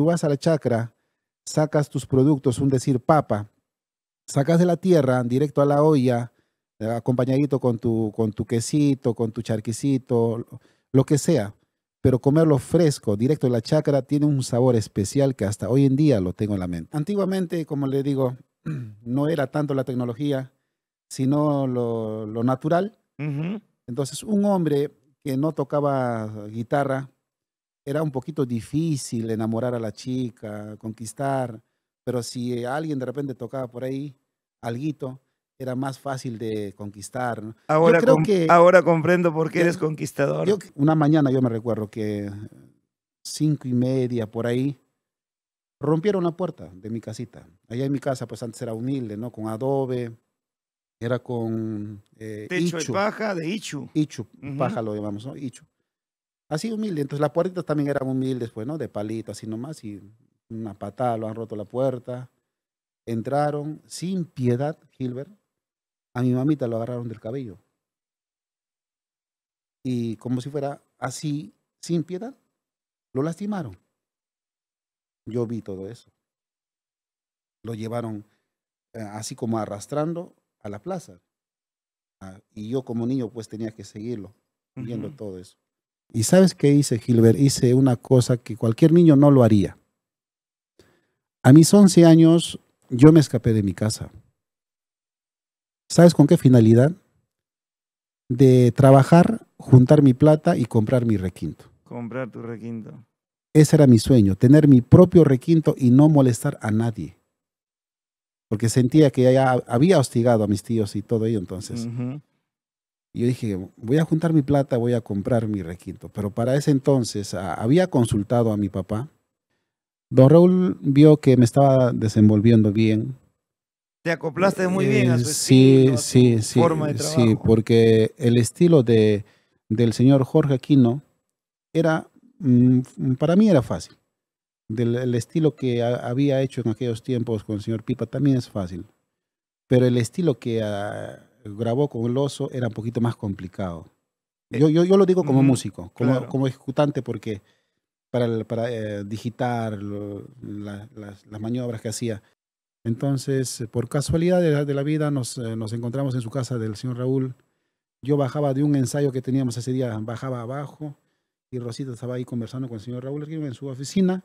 tú vas a la chacra, sacas tus productos, un decir papa, sacas de la tierra directo a la olla, eh, acompañadito con tu, con tu quesito, con tu charquisito, lo que sea. Pero comerlo fresco, directo de la chacra, tiene un sabor especial que hasta hoy en día lo tengo en la mente. Antiguamente, como le digo, no era tanto la tecnología, sino lo, natural. Entonces, un hombre que no tocaba guitarra, era un poquito difícil enamorar a la chica, conquistar, pero si alguien de repente tocaba por ahí, alguito, era más fácil de conquistar. Ahora, comprendo por qué eres conquistador. una mañana yo me recuerdo que cinco y media por ahí, rompieron la puerta de mi casita. Allá en mi casa, pues antes era humilde, ¿no? Con adobe, era con... Eh, Techo de paja de ichu. Ichu, paja lo llamamos, ¿no? Ichu así humilde. Entonces las puertitas también eran humildes, pues, ¿no? De palito, así nomás, y una patada, lo han roto la puerta. Entraron sin piedad, Gilbert. A mi mamita lo agarraron del cabello. Y como si fuera así, sin piedad, lo lastimaron. Yo vi todo eso. Lo llevaron eh, así como arrastrando a la plaza. Ah, y yo como niño pues tenía que seguirlo, viendo todo eso. ¿Y sabes qué hice, Gilbert? Hice una cosa que cualquier niño no lo haría. A mis 11 años yo me escapé de mi casa. ¿Sabes con qué finalidad? De trabajar, juntar mi plata y comprar mi requinto. Comprar tu requinto. Ese era mi sueño, tener mi propio requinto y no molestar a nadie. Porque sentía que ya había hostigado a mis tíos y todo ello entonces. Y yo dije, voy a juntar mi plata, voy a comprar mi requinto. Pero para ese entonces había consultado a mi papá. Don Raúl vio que me estaba desenvolviendo bien. Te acoplaste muy bien a su eh, sí, sí, forma sí, Sí, porque el estilo de, del señor Jorge Aquino era, mm, para mí era fácil. Del el estilo que había hecho en aquellos tiempos con el señor Pipa también es fácil. Pero el estilo que... Ah, grabó con el oso era un poquito más complicado. Eh, yo, yo, yo lo digo como músico, como, como ejecutante, porque para, para eh, digitar las, las, maniobras que hacía. Entonces, por casualidad de la, vida, nos, eh, nos encontramos en su casa del señor Raúl. Yo bajaba de un ensayo que teníamos ese día, bajaba abajo y Rosita estaba ahí conversando con el señor Raúl en su oficina.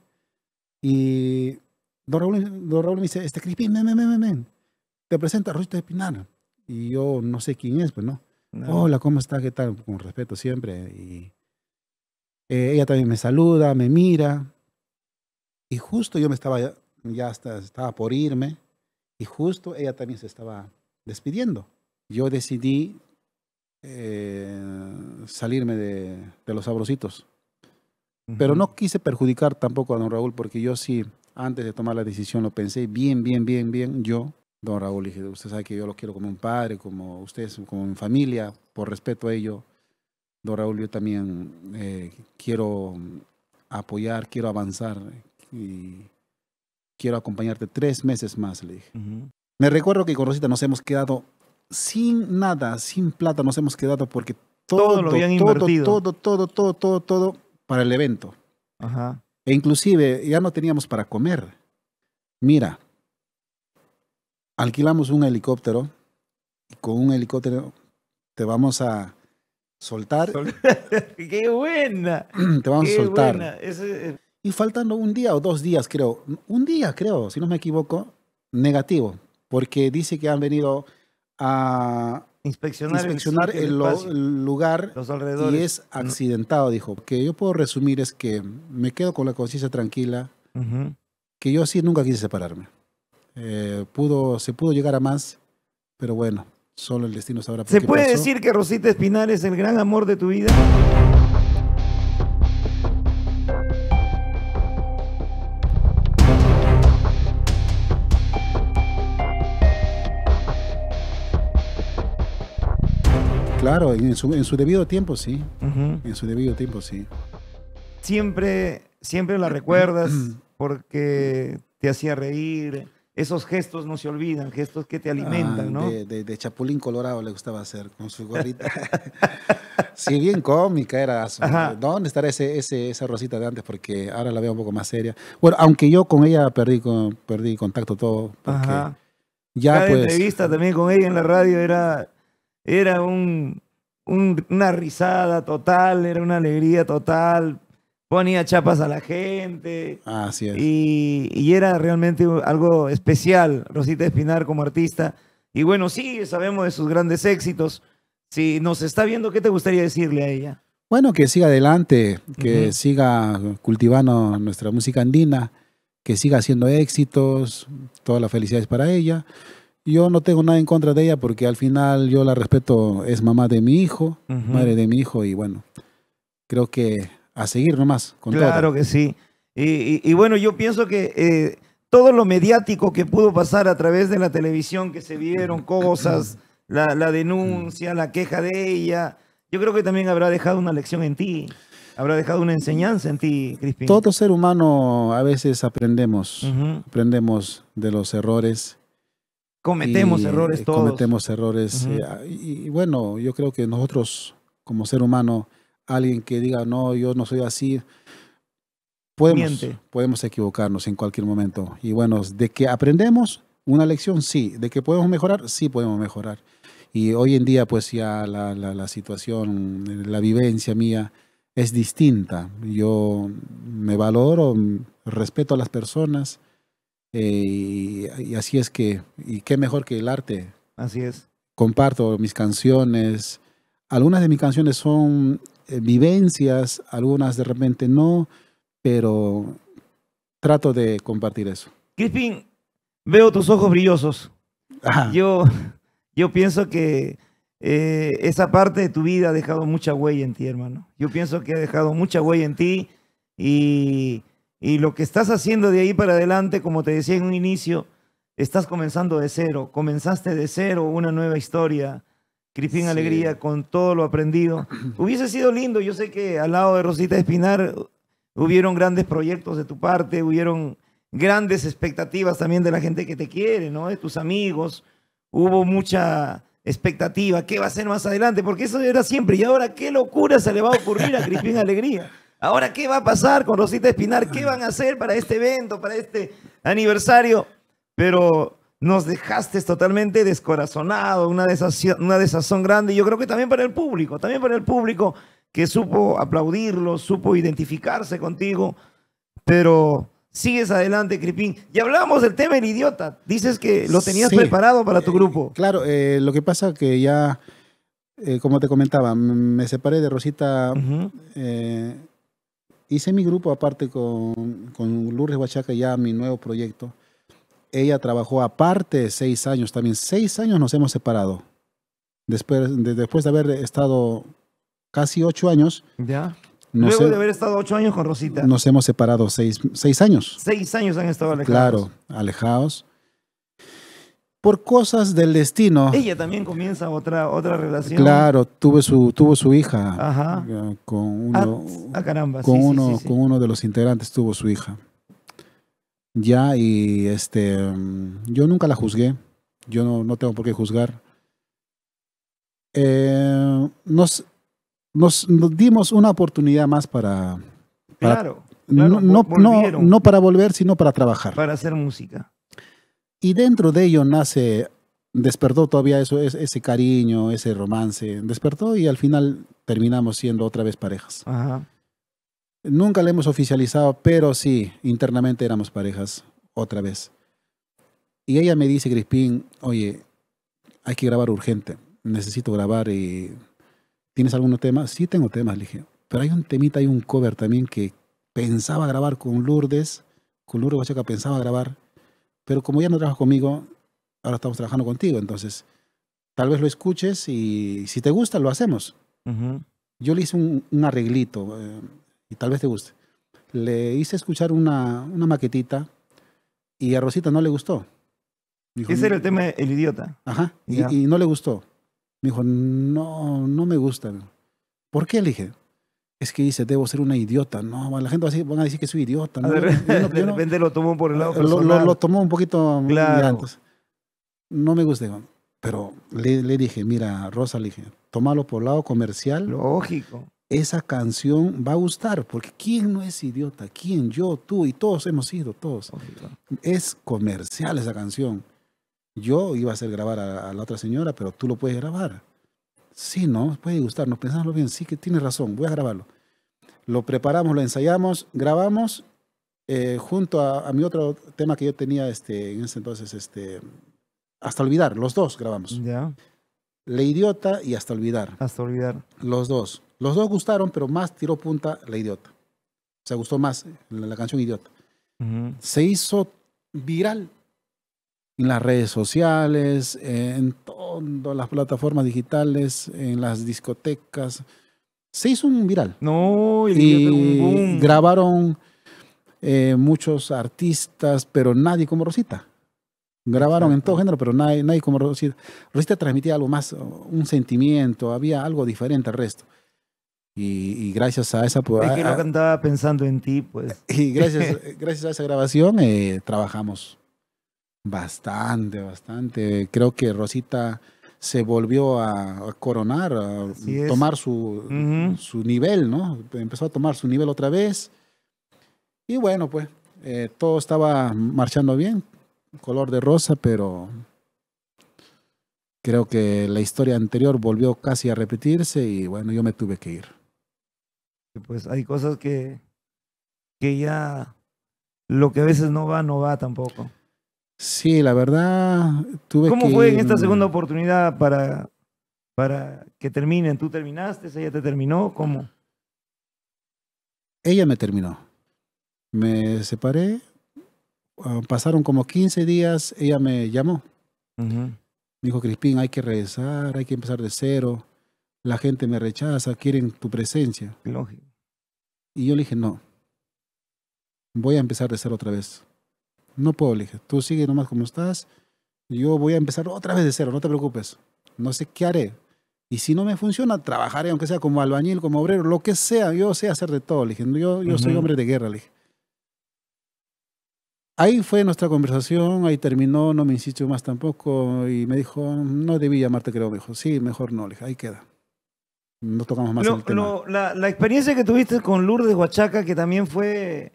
Y don Raúl, don Raúl me dice, este Crispín, te presenta a Rosita Espinar y yo no sé quién es, pues no. Hola, ¿cómo está? ¿Qué tal? Con respeto siempre. Y eh, ella también me saluda, me mira. Y justo yo me estaba, ya, hasta, estaba por irme. Y justo ella también se estaba despidiendo. Yo decidí eh, salirme de, los sabrositos. Pero no quise perjudicar tampoco a don Raúl, porque yo sí, antes de tomar la decisión, lo pensé bien, bien, bien, bien, yo don Raúl, usted sabe que yo lo quiero como un padre, como usted, como familia, por respeto a ello, don Raúl, yo también eh, quiero apoyar, quiero avanzar y quiero acompañarte tres meses más, le dije. Me recuerdo que con Rosita nos hemos quedado sin nada, sin plata, nos hemos quedado porque todo, todo habían todo, Todo, todo, todo, todo, todo para el evento. Ajá. E inclusive ya no teníamos para comer. Mira, alquilamos un helicóptero. Y con un helicóptero te vamos a soltar. ¡Qué buena! Te vamos a soltar. Eh, y faltando un día o dos días, creo. Un día, creo, si no me equivoco, negativo. Porque dice que han venido a inspeccionar, el, lugar y es accidentado, dijo. Que yo puedo resumir es que me quedo con la conciencia tranquila, que yo así nunca quise separarme. Eh, pudo, se pudo llegar a más, pero bueno, solo el destino sabrá por ¿Se puede decir que Rosita Espinal es el gran amor de tu vida? Claro, en su, debido tiempo sí. En su debido tiempo sí. Siempre, siempre la recuerdas porque te hacía reír, esos gestos no se olvidan, gestos que te alimentan, ¿no? De, de, Chapulín Colorado le gustaba hacer con su gorrita. sí, bien cómica era. ¿Dónde estará ese, esa Rosita de antes? Porque ahora la veo un poco más seria. Bueno, aunque yo con ella perdí, perdí contacto todo. Porque Cada pues entrevista también con ella en la radio era, era un, una risada total, era una alegría total ponía chapas a la gente. Así Y, era realmente algo especial, Rosita Espinar como artista. Y bueno, sí, sabemos de sus grandes éxitos. Si nos está viendo, ¿qué te gustaría decirle a ella? Bueno, que siga adelante, que siga cultivando nuestra música andina, que siga haciendo éxitos, todas las felicidades para ella. Yo no tengo nada en contra de ella porque al final yo la respeto, es mamá de mi hijo, madre de mi hijo y bueno, creo que a seguir nomás. Con claro que sí. Y, bueno, yo pienso que eh, todo lo mediático que pudo pasar a través de la televisión, que se vieron cosas, la, denuncia, la queja de ella, yo creo que también habrá dejado una lección en ti. Habrá dejado una enseñanza en ti, Crispin. Todo ser humano a veces aprendemos, aprendemos de los errores. Cometemos errores todos. Cometemos errores. Eh, y, bueno, yo creo que nosotros como ser humano alguien que diga, no, yo no soy así. Podemos, podemos equivocarnos en cualquier momento. Y bueno, de que aprendemos una lección, sí. De que podemos mejorar, sí podemos mejorar. Y hoy en día, pues ya la, situación, la vivencia mía es distinta. Yo me valoro, respeto a las personas. Eh, y, así es que, y qué mejor que el arte. Así es. Comparto mis canciones. Algunas de mis canciones son eh, vivencias, algunas de repente no, pero trato de compartir eso. Crispin, veo tus ojos brillosos. Yo, yo pienso que eh, esa parte de tu vida ha dejado mucha huella en ti, hermano. Yo pienso que ha dejado mucha huella en ti y, y lo que estás haciendo de ahí para adelante, como te decía en un inicio, estás comenzando de cero, comenzaste de cero una nueva historia Crispin Alegría con todo lo aprendido. Hubiese sido lindo, yo sé que al lado de Rosita Espinar hubieron grandes proyectos de tu parte, hubieron grandes expectativas también de la gente que te quiere, ¿no? De tus amigos. Hubo mucha expectativa, ¿qué va a hacer más adelante? Porque eso era siempre. ¿Y ahora qué locura se le va a ocurrir a Cristín Alegría? ¿Ahora qué va a pasar con Rosita Espinar? ¿Qué van a hacer para este evento, para este aniversario? Pero nos dejaste totalmente descorazonado, una, desazón, una desazón grande. yo creo que también para el público, también para el público que supo aplaudirlo, supo identificarse contigo, pero sigues adelante, Cripín. Y hablábamos del tema del idiota. Dices que lo tenías preparado para tu eh, grupo. claro, eh, lo que pasa que ya, eh, como te comentaba, me separé de Rosita. hice mi grupo aparte con, con Lourdes Huachaca, ya mi nuevo proyecto ella trabajó aparte seis años también. Seis años nos hemos separado. Después de, después de haber estado casi ocho años. Ya. Luego de haber estado ocho años con Rosita. Nos hemos separado seis, años. Seis años han estado alejados. Claro, alejados por cosas del destino. Ella también comienza otra, otra relación. Claro, tuvo su, tuvo su hija. Eh, con ah, ah, caramba. Con, uno, con uno de los integrantes tuvo su hija. Ya, y este, mm, yo nunca la juzgué. Yo no, tengo por qué juzgar. Eh, nos, dimos una oportunidad más para. claro. no, para volver, sino para trabajar. Para hacer música. Y dentro de ello nace, despertó todavía eso, ese, ese cariño, ese romance. Despertó y al final terminamos siendo otra vez parejas. Ajá. Nunca la hemos oficializado, pero sí, internamente éramos parejas otra vez. Y ella me dice, Crispín, oye, hay que grabar urgente. Necesito grabar y... ¿Tienes algunos temas? Sí, tengo temas, le dije. Pero hay un temita, hay un cover también que pensaba grabar con Lourdes, con Lourdes Guachaca pensaba grabar, pero como ya no trabaja conmigo, ahora estamos trabajando contigo, entonces tal vez lo escuches y si te gusta lo hacemos. Yo le hice un, arreglito, eh, tal vez te guste. Le hice escuchar una, maquetita y a Rosita no le gustó. Ese era el mm, tema el idiota. Ajá, y, no le gustó. Me dijo, no, no me gusta. ¿Por qué? Le dije, es que dice, debo ser una idiota. No, la gente va a decir, que soy idiota. De, repente, lo tomó por el lado lo, lo, tomó un poquito antes. No me gusta. Pero le, dije, mira, Rosa, le dije, tómalo por el lado comercial. Lógico esa canción va a gustar, porque ¿quién no es idiota? ¿Quién? Yo, tú y todos hemos sido, todos. Es comercial esa canción. Yo iba a hacer grabar a, la otra señora, pero tú lo puedes grabar. Sí, no, puede gustar nos pensamos bien, sí que tienes razón, voy a grabarlo. Lo preparamos, lo ensayamos, grabamos, eh, junto a, mi otro tema que yo tenía este, en ese entonces, este, Hasta Olvidar, los dos grabamos. Ya. La idiota y Hasta Olvidar. Hasta Olvidar. Los dos. Los dos gustaron, pero más tiró punta la idiota. Se gustó más la, canción idiota. Se hizo viral en las redes sociales, en todas las plataformas digitales, en las discotecas. Se hizo un viral. No, y grabaron eh, muchos artistas, pero nadie como Rosita. Grabaron en todo género, pero nadie, nadie como Rosita. Rosita transmitía algo más, un sentimiento, había algo diferente al resto. Y, gracias a esa... Pues, pensando en ti, pues. Y gracias, gracias a esa grabación eh, trabajamos bastante, bastante. Creo que Rosita se volvió a, coronar, a tomar su, nivel, ¿no? Empezó a tomar su nivel otra vez. Y bueno, pues eh, todo estaba marchando bien, color de rosa, pero creo que la historia anterior volvió casi a repetirse y bueno, yo me tuve que ir pues hay cosas que, que ya lo que a veces no va, no va tampoco. Sí, la verdad, tuve ¿Cómo fue en esta segunda oportunidad para, para que terminen? ¿Tú terminaste? ¿Ella te terminó? ¿Cómo? Ella me terminó. Me separé. Ah, pasaron como 15 días. Ella me llamó. dijo, Crispín, hay que regresar, hay que empezar de cero. La gente me rechaza, quieren tu presencia. Lógico. Y yo le dije, no, voy a empezar de cero otra vez. No puedo, le dije, tú sigue nomás como estás, yo voy a empezar otra vez de cero, no te preocupes. No sé qué haré. Y si no me funciona, trabajaré, aunque sea como albañil, como obrero, lo que sea, yo sé hacer de todo, le dije, yo, yo soy hombre de guerra, le dije. Ahí fue nuestra conversación, ahí terminó, no me insistió más tampoco y me dijo, no debí llamarte creo, me dijo, sí, mejor no, le dije, ahí queda no tocamos más la, la, experiencia que tuviste con Lourdes Huachaca, que también fue,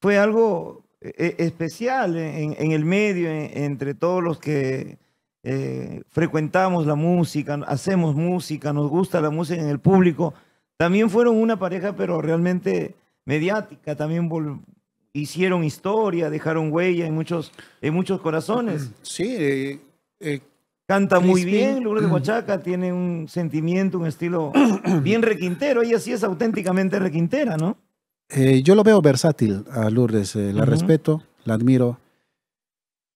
fue algo eh, eh, especial en, el medio, entre todos los que eh, frecuentamos la música, hacemos música, nos gusta la música en el público. También fueron una pareja, pero realmente mediática, también hicieron historia, dejaron huella en muchos, en muchos corazones. Sí, eh, Canta muy bien, Lourdes Huachaca tiene un sentimiento, un estilo bien requintero. Ella sí es auténticamente requintera, ¿no? Eh, yo lo veo versátil a Lourdes, eh, la respeto, la admiro.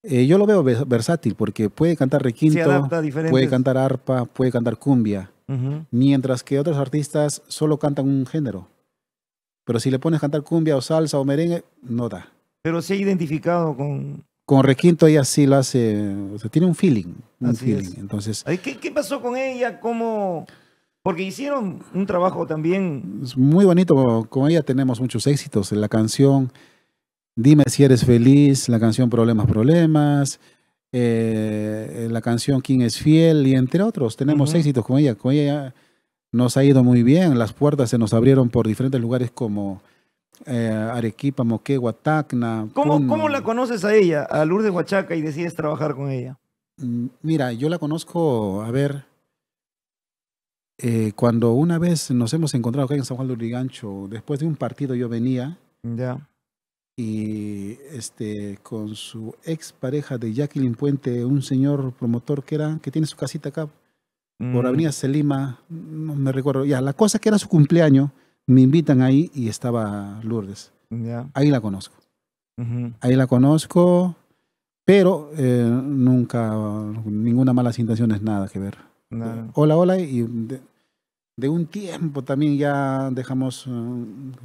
Eh, yo lo veo versátil porque puede cantar requinto, puede cantar arpa, puede cantar cumbia, mientras que otros artistas solo cantan un género. Pero si le pones cantar cumbia o salsa o merengue, no da. Pero se ha identificado con... Con requinto ella sí lo hace, o sea, tiene un feeling. Entonces, ¿Qué, pasó con ella? ¿Cómo...? Porque hicieron un trabajo también... muy bonito, con ella tenemos muchos éxitos. La canción Dime si eres feliz, la canción Problemas, Problemas, eh, la canción Quién es fiel y entre otros. Tenemos éxitos con ella. Con ella nos ha ido muy bien. Las puertas se nos abrieron por diferentes lugares como eh, Arequipa, Moquegua, Tacna. ¿Cómo, ¿Cómo, la conoces a ella, a Lourdes Huachaca, y decides trabajar con ella? Mm, mira, yo la conozco, a ver, eh, cuando una vez nos hemos encontrado acá en San Juan de Urigancho, después de un partido yo venía. Ya. Y este, con su ex pareja de Jacqueline Puente, un señor promotor que era, que tiene su casita acá, por mm. Avenida Selima, no me recuerdo. Ya, la cosa que era su cumpleaños, me invitan ahí y estaba Lourdes. Ahí la conozco. Ahí la conozco. Pero eh, nunca, ninguna mala intención es nada que ver. Hola, hola, y de, un tiempo también ya dejamos eh,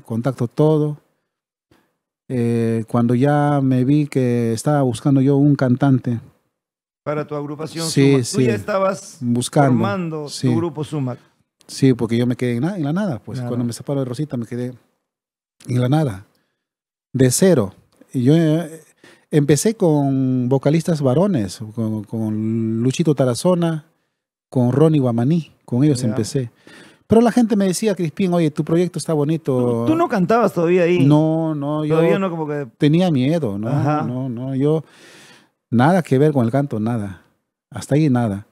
contacto todo. Eh, cuando ya me vi que estaba buscando yo un cantante. Para tu agrupación sí, Tú ya estabas buscando, formando tu grupo Sumac. Sí, porque yo me quedé en, la nada. Pues cuando me separo de Rosita me quedé en la nada. De cero. Y yo Empecé con vocalistas varones, con, Luchito Tarazona, con Ronnie Guamaní, con ellos empecé. Pero la gente me decía, Crispín, oye, tu proyecto está bonito. Tú no cantabas todavía ahí. No, no, yo todavía no como que... tenía miedo, ¿no? No, no, yo nada que ver con el canto, nada. Hasta ahí nada.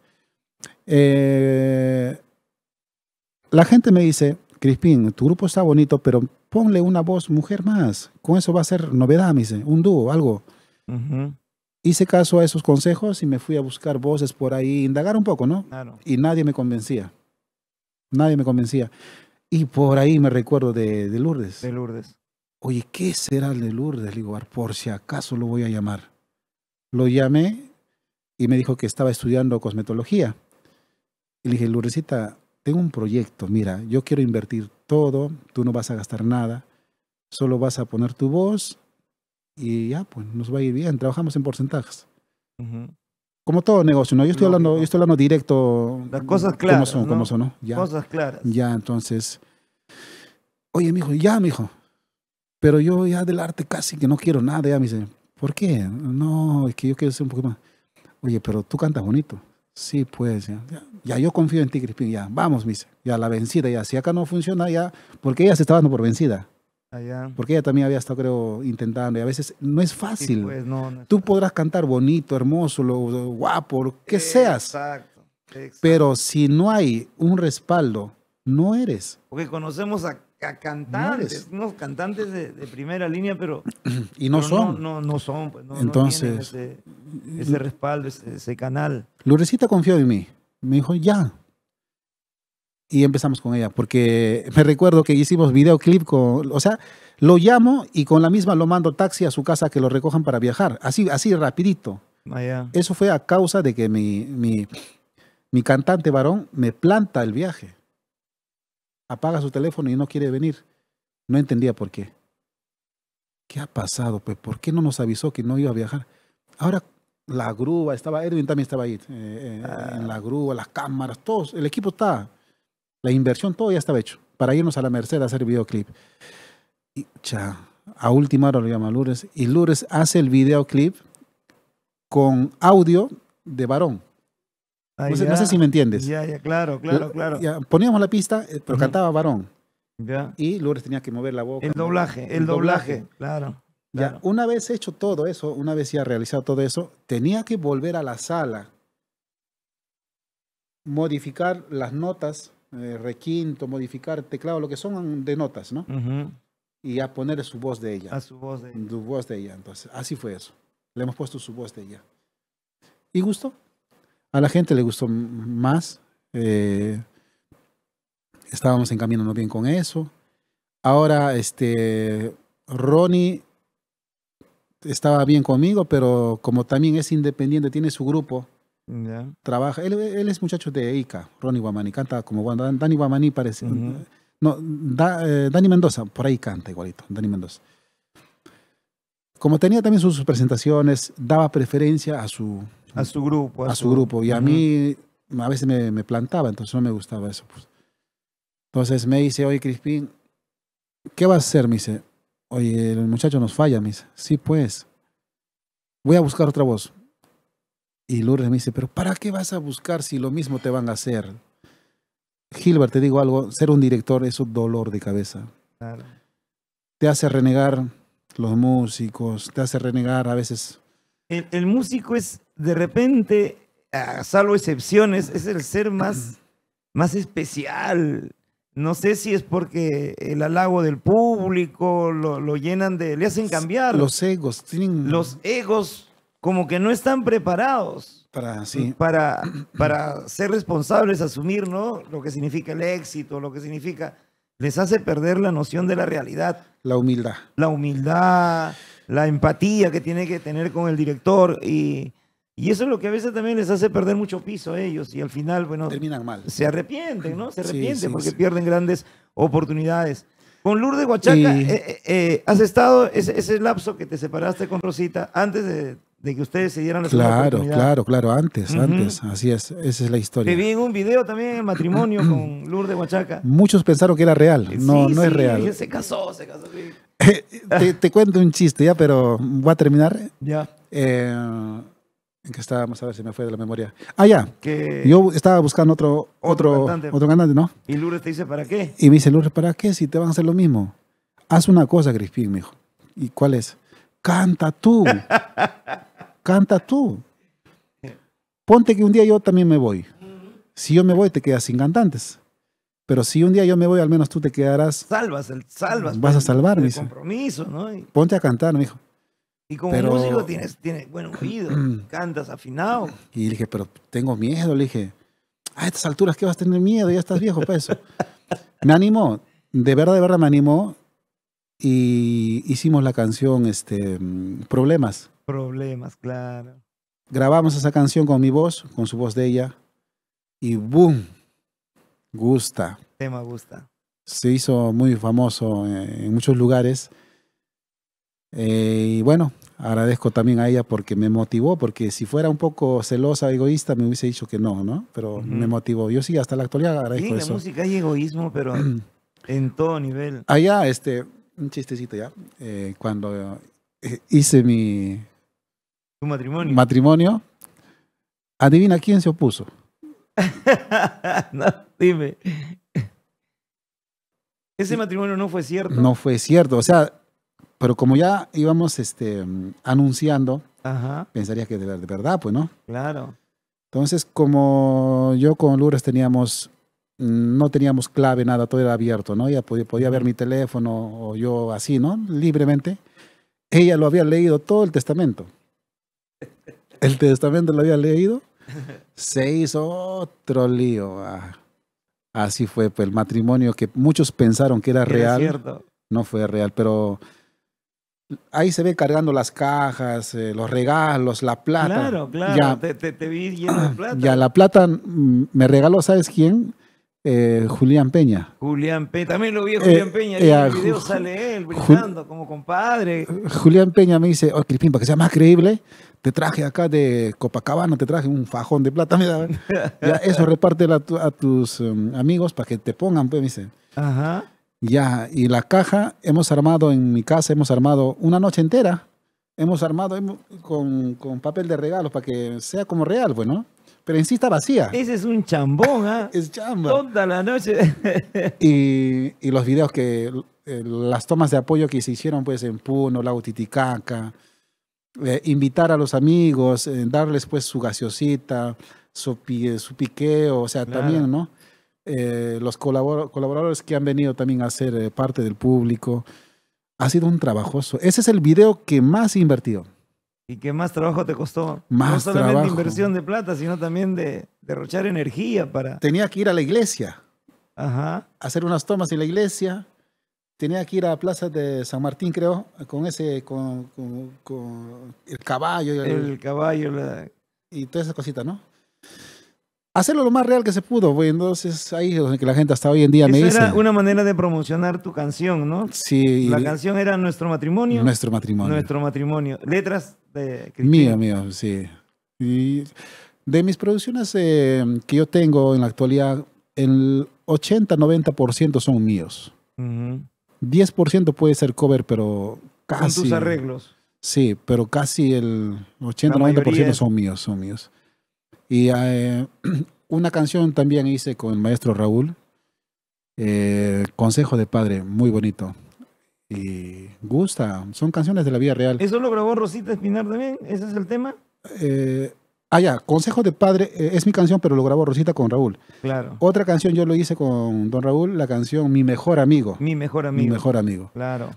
Eh, la gente me dice, Crispín, tu grupo está bonito, pero ponle una voz mujer más. Con eso va a ser novedad, me dice, un dúo, algo. Hice caso a esos consejos y me fui a buscar voces por ahí, indagar un poco, ¿no? Y nadie me convencía. Nadie me convencía. Y por ahí me recuerdo de, de, Lourdes. De Lourdes. Oye, ¿qué será el de Lourdes? Le digo, por si acaso lo voy a llamar. Lo llamé y me dijo que estaba estudiando cosmetología. Y le dije, Lourdesita, tengo un proyecto, mira, yo quiero invertir todo, tú no vas a gastar nada, solo vas a poner tu voz y ya, pues nos va a ir bien, trabajamos en porcentajes. Como todo negocio, ¿no? Yo estoy, hablando, Yo estoy hablando directo. Las cosas claras. ¿Cómo son? ¿no? Cómo son no son no cosas claras. Ya, entonces. Oye, mijo, ya, mijo. Pero yo ya del arte casi que no quiero nada. Ya me dice, ¿por qué? No, es que yo quiero ser un poco más. Oye, pero tú cantas bonito. Sí, pues, ya, ya, yo confío en ti, Crispín, ya, vamos, me dice, ya la vencida, ya, si acá no funciona, ya, porque ella se está dando por vencida. Porque ella también había estado, creo, intentando. Y a veces no es fácil. Pues, Tú podrás cantar bonito, hermoso, guapo, lo que seas. Exacto, Pero si no hay un respaldo, no eres. Porque conocemos a, cantantes, no cantantes de, primera línea, pero. y no son. No, no, son. Pues, Entonces. Ese, respaldo, ese, ese canal. Lurecita confió en mí. Me dijo, ya, y empezamos con ella, porque me recuerdo que hicimos videoclip con, o sea, lo llamo y con la misma lo mando taxi a su casa que lo recojan para viajar, así, así rapidito. Ah, Eso fue a causa de que mi, mi, cantante varón me planta el viaje, apaga su teléfono y no quiere venir. No entendía por qué. ¿Qué ha pasado? Pues? ¿Por qué no nos avisó que no iba a viajar? Ahora la grúa, estaba Edwin también estaba ahí, eh, eh, en ah. la grúa, las cámaras, todos, el equipo está. La inversión, todo ya estaba hecho. Para irnos a la Merced a hacer videoclip. Y, cha, a última hora lo llama Lourdes. Y Lourdes hace el videoclip con audio de varón. Ah, no, sé, si me entiendes. Ya, ya, claro, claro, claro. poníamos la pista, eh, pero cantaba varón. Ya. Y Lourdes tenía que mover la boca. El doblaje, el, doblaje, claro. Ya, una vez hecho todo eso, una vez ya realizado todo eso, tenía que volver a la sala, modificar las notas eh, requinto, modificar teclado, lo que son de notas, ¿no? Y a poner su voz de ella. A su voz de ella. Su voz de ella. Entonces, así fue eso. Le hemos puesto su voz de ella. ¿Y gustó? A la gente le gustó más. Eh, estábamos encaminándonos bien con eso. Ahora, este, Ronnie estaba bien conmigo, pero como también es independiente, tiene su grupo Trabaja, él, es muchacho de Ica, Ronnie Guamani, canta como cuando Dani Guamani parece. No, da, eh, Dani Mendoza, por ahí canta igualito, Dani Mendoza. Como tenía también sus presentaciones, daba preferencia a su, a su grupo. A, su, grupo. Y a mí a veces me, plantaba, entonces no me gustaba eso. Pues. Entonces me dice, oye Crispín, ¿qué vas a hacer? Me dice, oye, el muchacho nos falla. Me dice, sí, pues, voy a buscar otra voz y Lourdes me dice, pero ¿para qué vas a buscar si lo mismo te van a hacer? Gilbert, te digo algo, ser un director es un dolor de cabeza. Te hace renegar los músicos, te hace renegar a veces. El, músico es, de repente, salvo excepciones, es el ser más, más especial. No sé si es porque el halago del público lo, lo llenan de. le hacen cambiar. Los egos, Los egos como que no están preparados para, para, para ser responsables, asumir ¿no? lo que significa el éxito, lo que significa... Les hace perder la noción de la realidad. La humildad. La humildad, la empatía que tiene que tener con el director y... Y eso es lo que a veces también les hace perder mucho piso a ellos y al final, bueno, terminan mal. Se arrepienten, ¿no? Se arrepienten porque pierden grandes oportunidades. Con Lourdes Huachaca, eh, eh, eh, has estado ese, ese, lapso que te separaste con Rosita antes de de que ustedes se dieran la Claro, claro, claro, antes, antes, así es, esa es la historia. Te vi en un video también el matrimonio con Lourdes Huachaca. Muchos pensaron que era real, no, no es real. Se casó, se casó. Eh, te, cuento un chiste ya, pero voy a terminar. Ya. Eh, ¿En que estábamos? A ver si me fue de la memoria. Ah, ya. Yo estaba buscando otro, otro, cantante. ¿no? Y Lourdes te dice, ¿para qué? Y me dice, Lourdes, ¿para qué? Si te van a hacer lo mismo. Haz una cosa, Crispín, mijo. ¿Y cuál es? Canta tú. Canta tú. Ponte que un día yo también me voy. Si yo me voy, te quedas sin cantantes. Pero si un día yo me voy, al menos tú te quedarás. Salvas, salvas. Vas a salvar, mi compromiso, ¿no? Ponte a cantar, me dijo. Y como músico tienes, buen oído, cantas afinado. Y le dije, pero tengo miedo. Le dije, a estas alturas, ¿qué vas a tener miedo? Ya estás viejo, peso. me animó, de verdad, de verdad me animó. Y hicimos la canción este, mm, Problemas. Problemas, claro. Grabamos esa canción con mi voz, con su voz de ella, y ¡boom! Gusta. tema gusta. Se hizo muy famoso en muchos lugares. Eh, y bueno, agradezco también a ella porque me motivó, porque si fuera un poco celosa, egoísta, me hubiese dicho que no, ¿no? Pero me motivó. Yo sí, hasta la actualidad agradezco eso. Sí, la música hay egoísmo, pero en todo nivel. Allá, este, un chistecito ya. Eh, cuando eh, hice mi, un matrimonio. Matrimonio. Adivina quién se opuso. no, dime. Ese matrimonio no fue cierto. No fue cierto. O sea, pero como ya íbamos este, anunciando, pensaría que de, verdad, pues, ¿no? Claro. Entonces, como yo con Lourdes teníamos, no teníamos clave, nada, todo era abierto, ¿no? Ella podía, ver mi teléfono o yo así, ¿no? Libremente. Ella lo había leído todo el testamento. el testamento lo había leído, se hizo otro lío. Ah, así fue, pues el matrimonio que muchos pensaron que era, real. No fue real, pero ahí se ve cargando las cajas, eh, los regalos, la plata. Claro, claro, ya, te, vi lleno de plata. la plata mm, me regaló, ¿sabes quién? Eh, Julián Peña. Julián Peña, también lo vi a eh, Julián Peña, en el video sale él como compadre. Julián Peña me dice, oye, Crispín, para que sea más creíble, te traje acá de Copacabana, te traje un fajón de plata, mira, eso reparte a, tus em, amigos para que te pongan, pues, Ya, y la caja hemos armado en mi casa, hemos armado una noche entera, hemos armado con, papel de regalo para que sea como real, bueno. Pues, Pero en sí está vacía. Ese es un chambón, ¿ah? es chamba. Tonta la noche. y, los videos que, eh, las tomas de apoyo que se hicieron, pues, en Puno, la Titicaca, eh, invitar a los amigos, eh, darles pues su gaseosita, su, eh, su piqueo, o sea, también, ¿no? los colaboradores que han venido también a ser parte del público. Ha sido un trabajoso. Ese es el video que más he invertido. ¿Y qué más trabajo te costó? Más no solamente inversión de plata, sino también de derrochar energía para... Tenía que ir a la iglesia. Ajá. Hacer unas tomas en la iglesia, tenía que ir a Plaza de San Martín, creo, con ese, con, el caballo. El, caballo, Y todas esas cositas, ¿no? Hacerlo lo más real que se pudo, pues entonces ahí es donde la gente hasta hoy en día me dice. Era una manera de promocionar tu canción, ¿no? Sí. La canción era Nuestro Matrimonio. Nuestro Matrimonio. Nuestro Matrimonio. Letras de Cristina. Mío, mío, sí. Y de mis producciones eh, que yo tengo en la actualidad, el 80-90% son míos. 10% puede ser cover, pero casi. Con tus arreglos. Sí, pero casi el 80-90% son míos, son míos. Y eh, una canción también hice con el maestro Raúl, eh, Consejo de Padre, muy bonito. Y gusta, son canciones de la vida real. ¿Eso lo grabó Rosita Espinar también? ¿Ese es el tema? Eh, Ah, ya, Consejo de Padre eh, es mi canción, pero lo grabó Rosita con Raúl. Claro. Otra canción yo lo hice con Don Raúl, la canción Mi Mejor Amigo. Mi Mejor Amigo. Mi Mejor Amigo. Claro.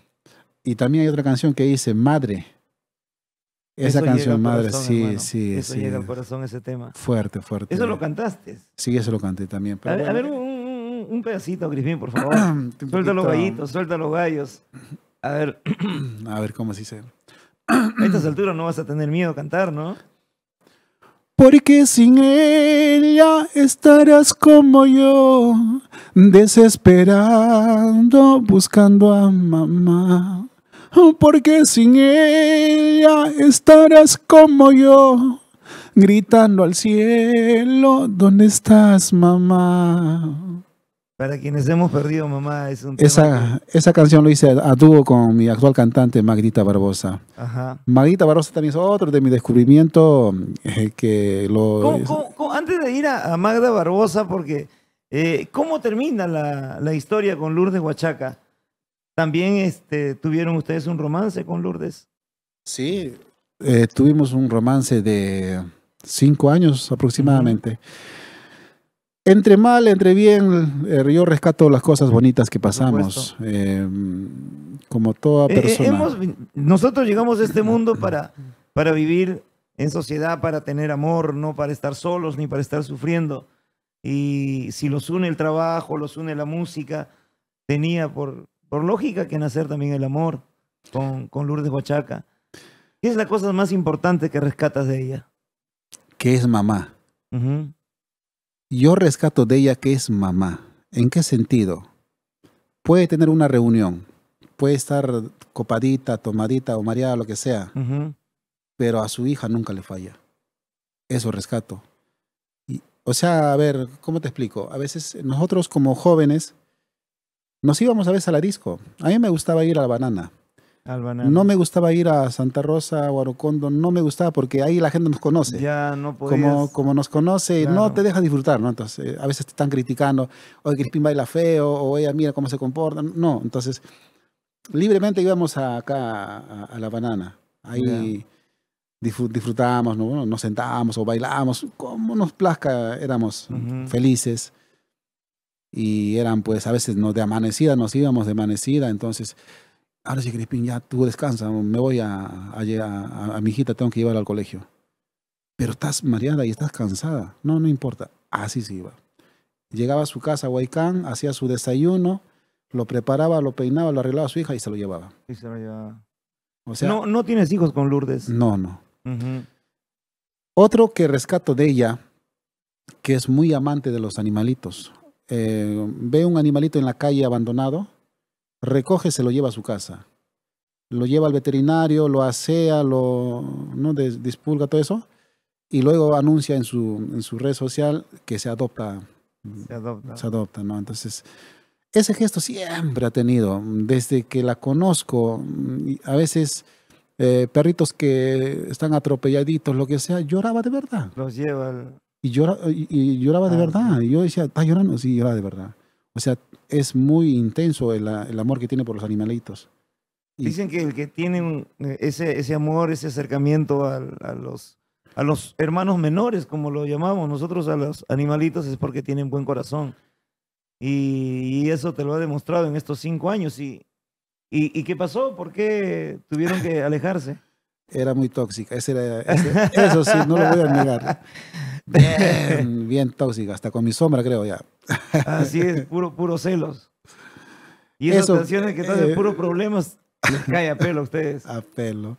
Y también hay otra canción que hice, Madre. Esa canción, madre, sí, sí, Eso llega al corazón ese tema. Fuerte, fuerte. ¿Eso lo cantaste? Sí, eso lo canté también. a, ver, un, pedacito, Grismín, por favor. suelta los gallitos, suelta los gallos. A ver. a ver cómo se dice. a estas alturas no vas a tener miedo a cantar, ¿no? porque sin ella estarás como yo, desesperando, buscando a mamá. Porque sin ella estarás como yo, gritando al cielo, ¿dónde estás mamá? Para quienes hemos perdido mamá, es un tema esa, esa canción lo hice a, dúo con mi actual cantante, Magdita Barbosa. Ajá. Magdita Barbosa también es otro de mi descubrimiento eh, que lo... Antes de ir a, Magda Barbosa, porque eh, ¿cómo termina la, historia con Lourdes Huachaca? ¿También este, tuvieron ustedes un romance con Lourdes? Sí, eh, tuvimos un romance de cinco años aproximadamente entre mal, entre bien, eh, yo rescato las cosas bonitas que pasamos, eh, como toda eh, persona. nosotros llegamos a este mundo para, para vivir en sociedad, para tener amor, no para estar solos ni para estar sufriendo. Y si los une el trabajo, los une la música, tenía por, lógica que nacer también el amor con, Lourdes Huachaca. ¿Qué es la cosa más importante que rescatas de ella? Que es mamá. Yo rescato de ella que es mamá. ¿En qué sentido? Puede tener una reunión, puede estar copadita, tomadita o mareada, lo que sea, pero a su hija nunca le falla. Eso rescato. o sea, a ver, ¿cómo te explico? A veces nosotros como jóvenes nos íbamos a veces a la disco. A mí me gustaba ir a la banana. No me gustaba ir a Santa Rosa o Arocondo, no me gustaba porque ahí la gente nos conoce. Ya no como, como nos conoce, no te deja disfrutar, ¿no? Entonces, eh, a veces te están criticando, oye, Crispín baila feo, o ella mira cómo se comporta. No, entonces, libremente íbamos acá a, La Banana. Ahí disfrutábamos, ¿no? bueno, nos sentábamos o bailábamos, como nos plazca, éramos felices. Y eran, pues, a veces nos de amanecida, nos íbamos de amanecida, entonces ahora sí, Crispín, ya tú descansa, me voy a, a, a, mi hijita, tengo que llevarla al colegio. Pero estás mareada y estás cansada. No, no importa. Así se iba. Llegaba a su casa Huaycán, hacía su desayuno, lo preparaba, lo peinaba, lo arreglaba a su hija y se lo llevaba. Y se lo llevaba. O sea, no, tienes hijos con Lourdes. No, no. Otro que rescato de ella, que es muy amante de los animalitos. Eh, ve un animalito en la calle abandonado, recoge, se lo lleva a su casa. Lo lleva al veterinario, lo asea, lo ¿no? dispulga todo eso. Y luego anuncia en su, en su red social que se adopta. Se adopta. Se adopta, ¿no? Entonces, ese gesto siempre ha tenido. Desde que la conozco, a veces eh, perritos que están atropelladitos, lo que sea, lloraba de verdad. Los lleva Y, y, lloraba de ah, verdad. Y yo decía, está llorando. Sí, lloraba de verdad. O sea, es muy intenso el, amor que tiene por los animalitos. Dicen que el que tiene ese, amor, ese acercamiento a, los, hermanos menores, como lo llamamos nosotros a los animalitos, es porque tienen buen corazón. Y, eso te lo ha demostrado en estos cinco años. Y, qué pasó? ¿Por qué tuvieron que alejarse? Era muy tóxica, eso sí, no lo voy a negar. Bien, bien tóxica, hasta con mi sombra creo ya. Así es, puro, puro celos. Y esas Eso, que están de eh, puro puros problemas, les cae a pelo a ustedes. A pelo.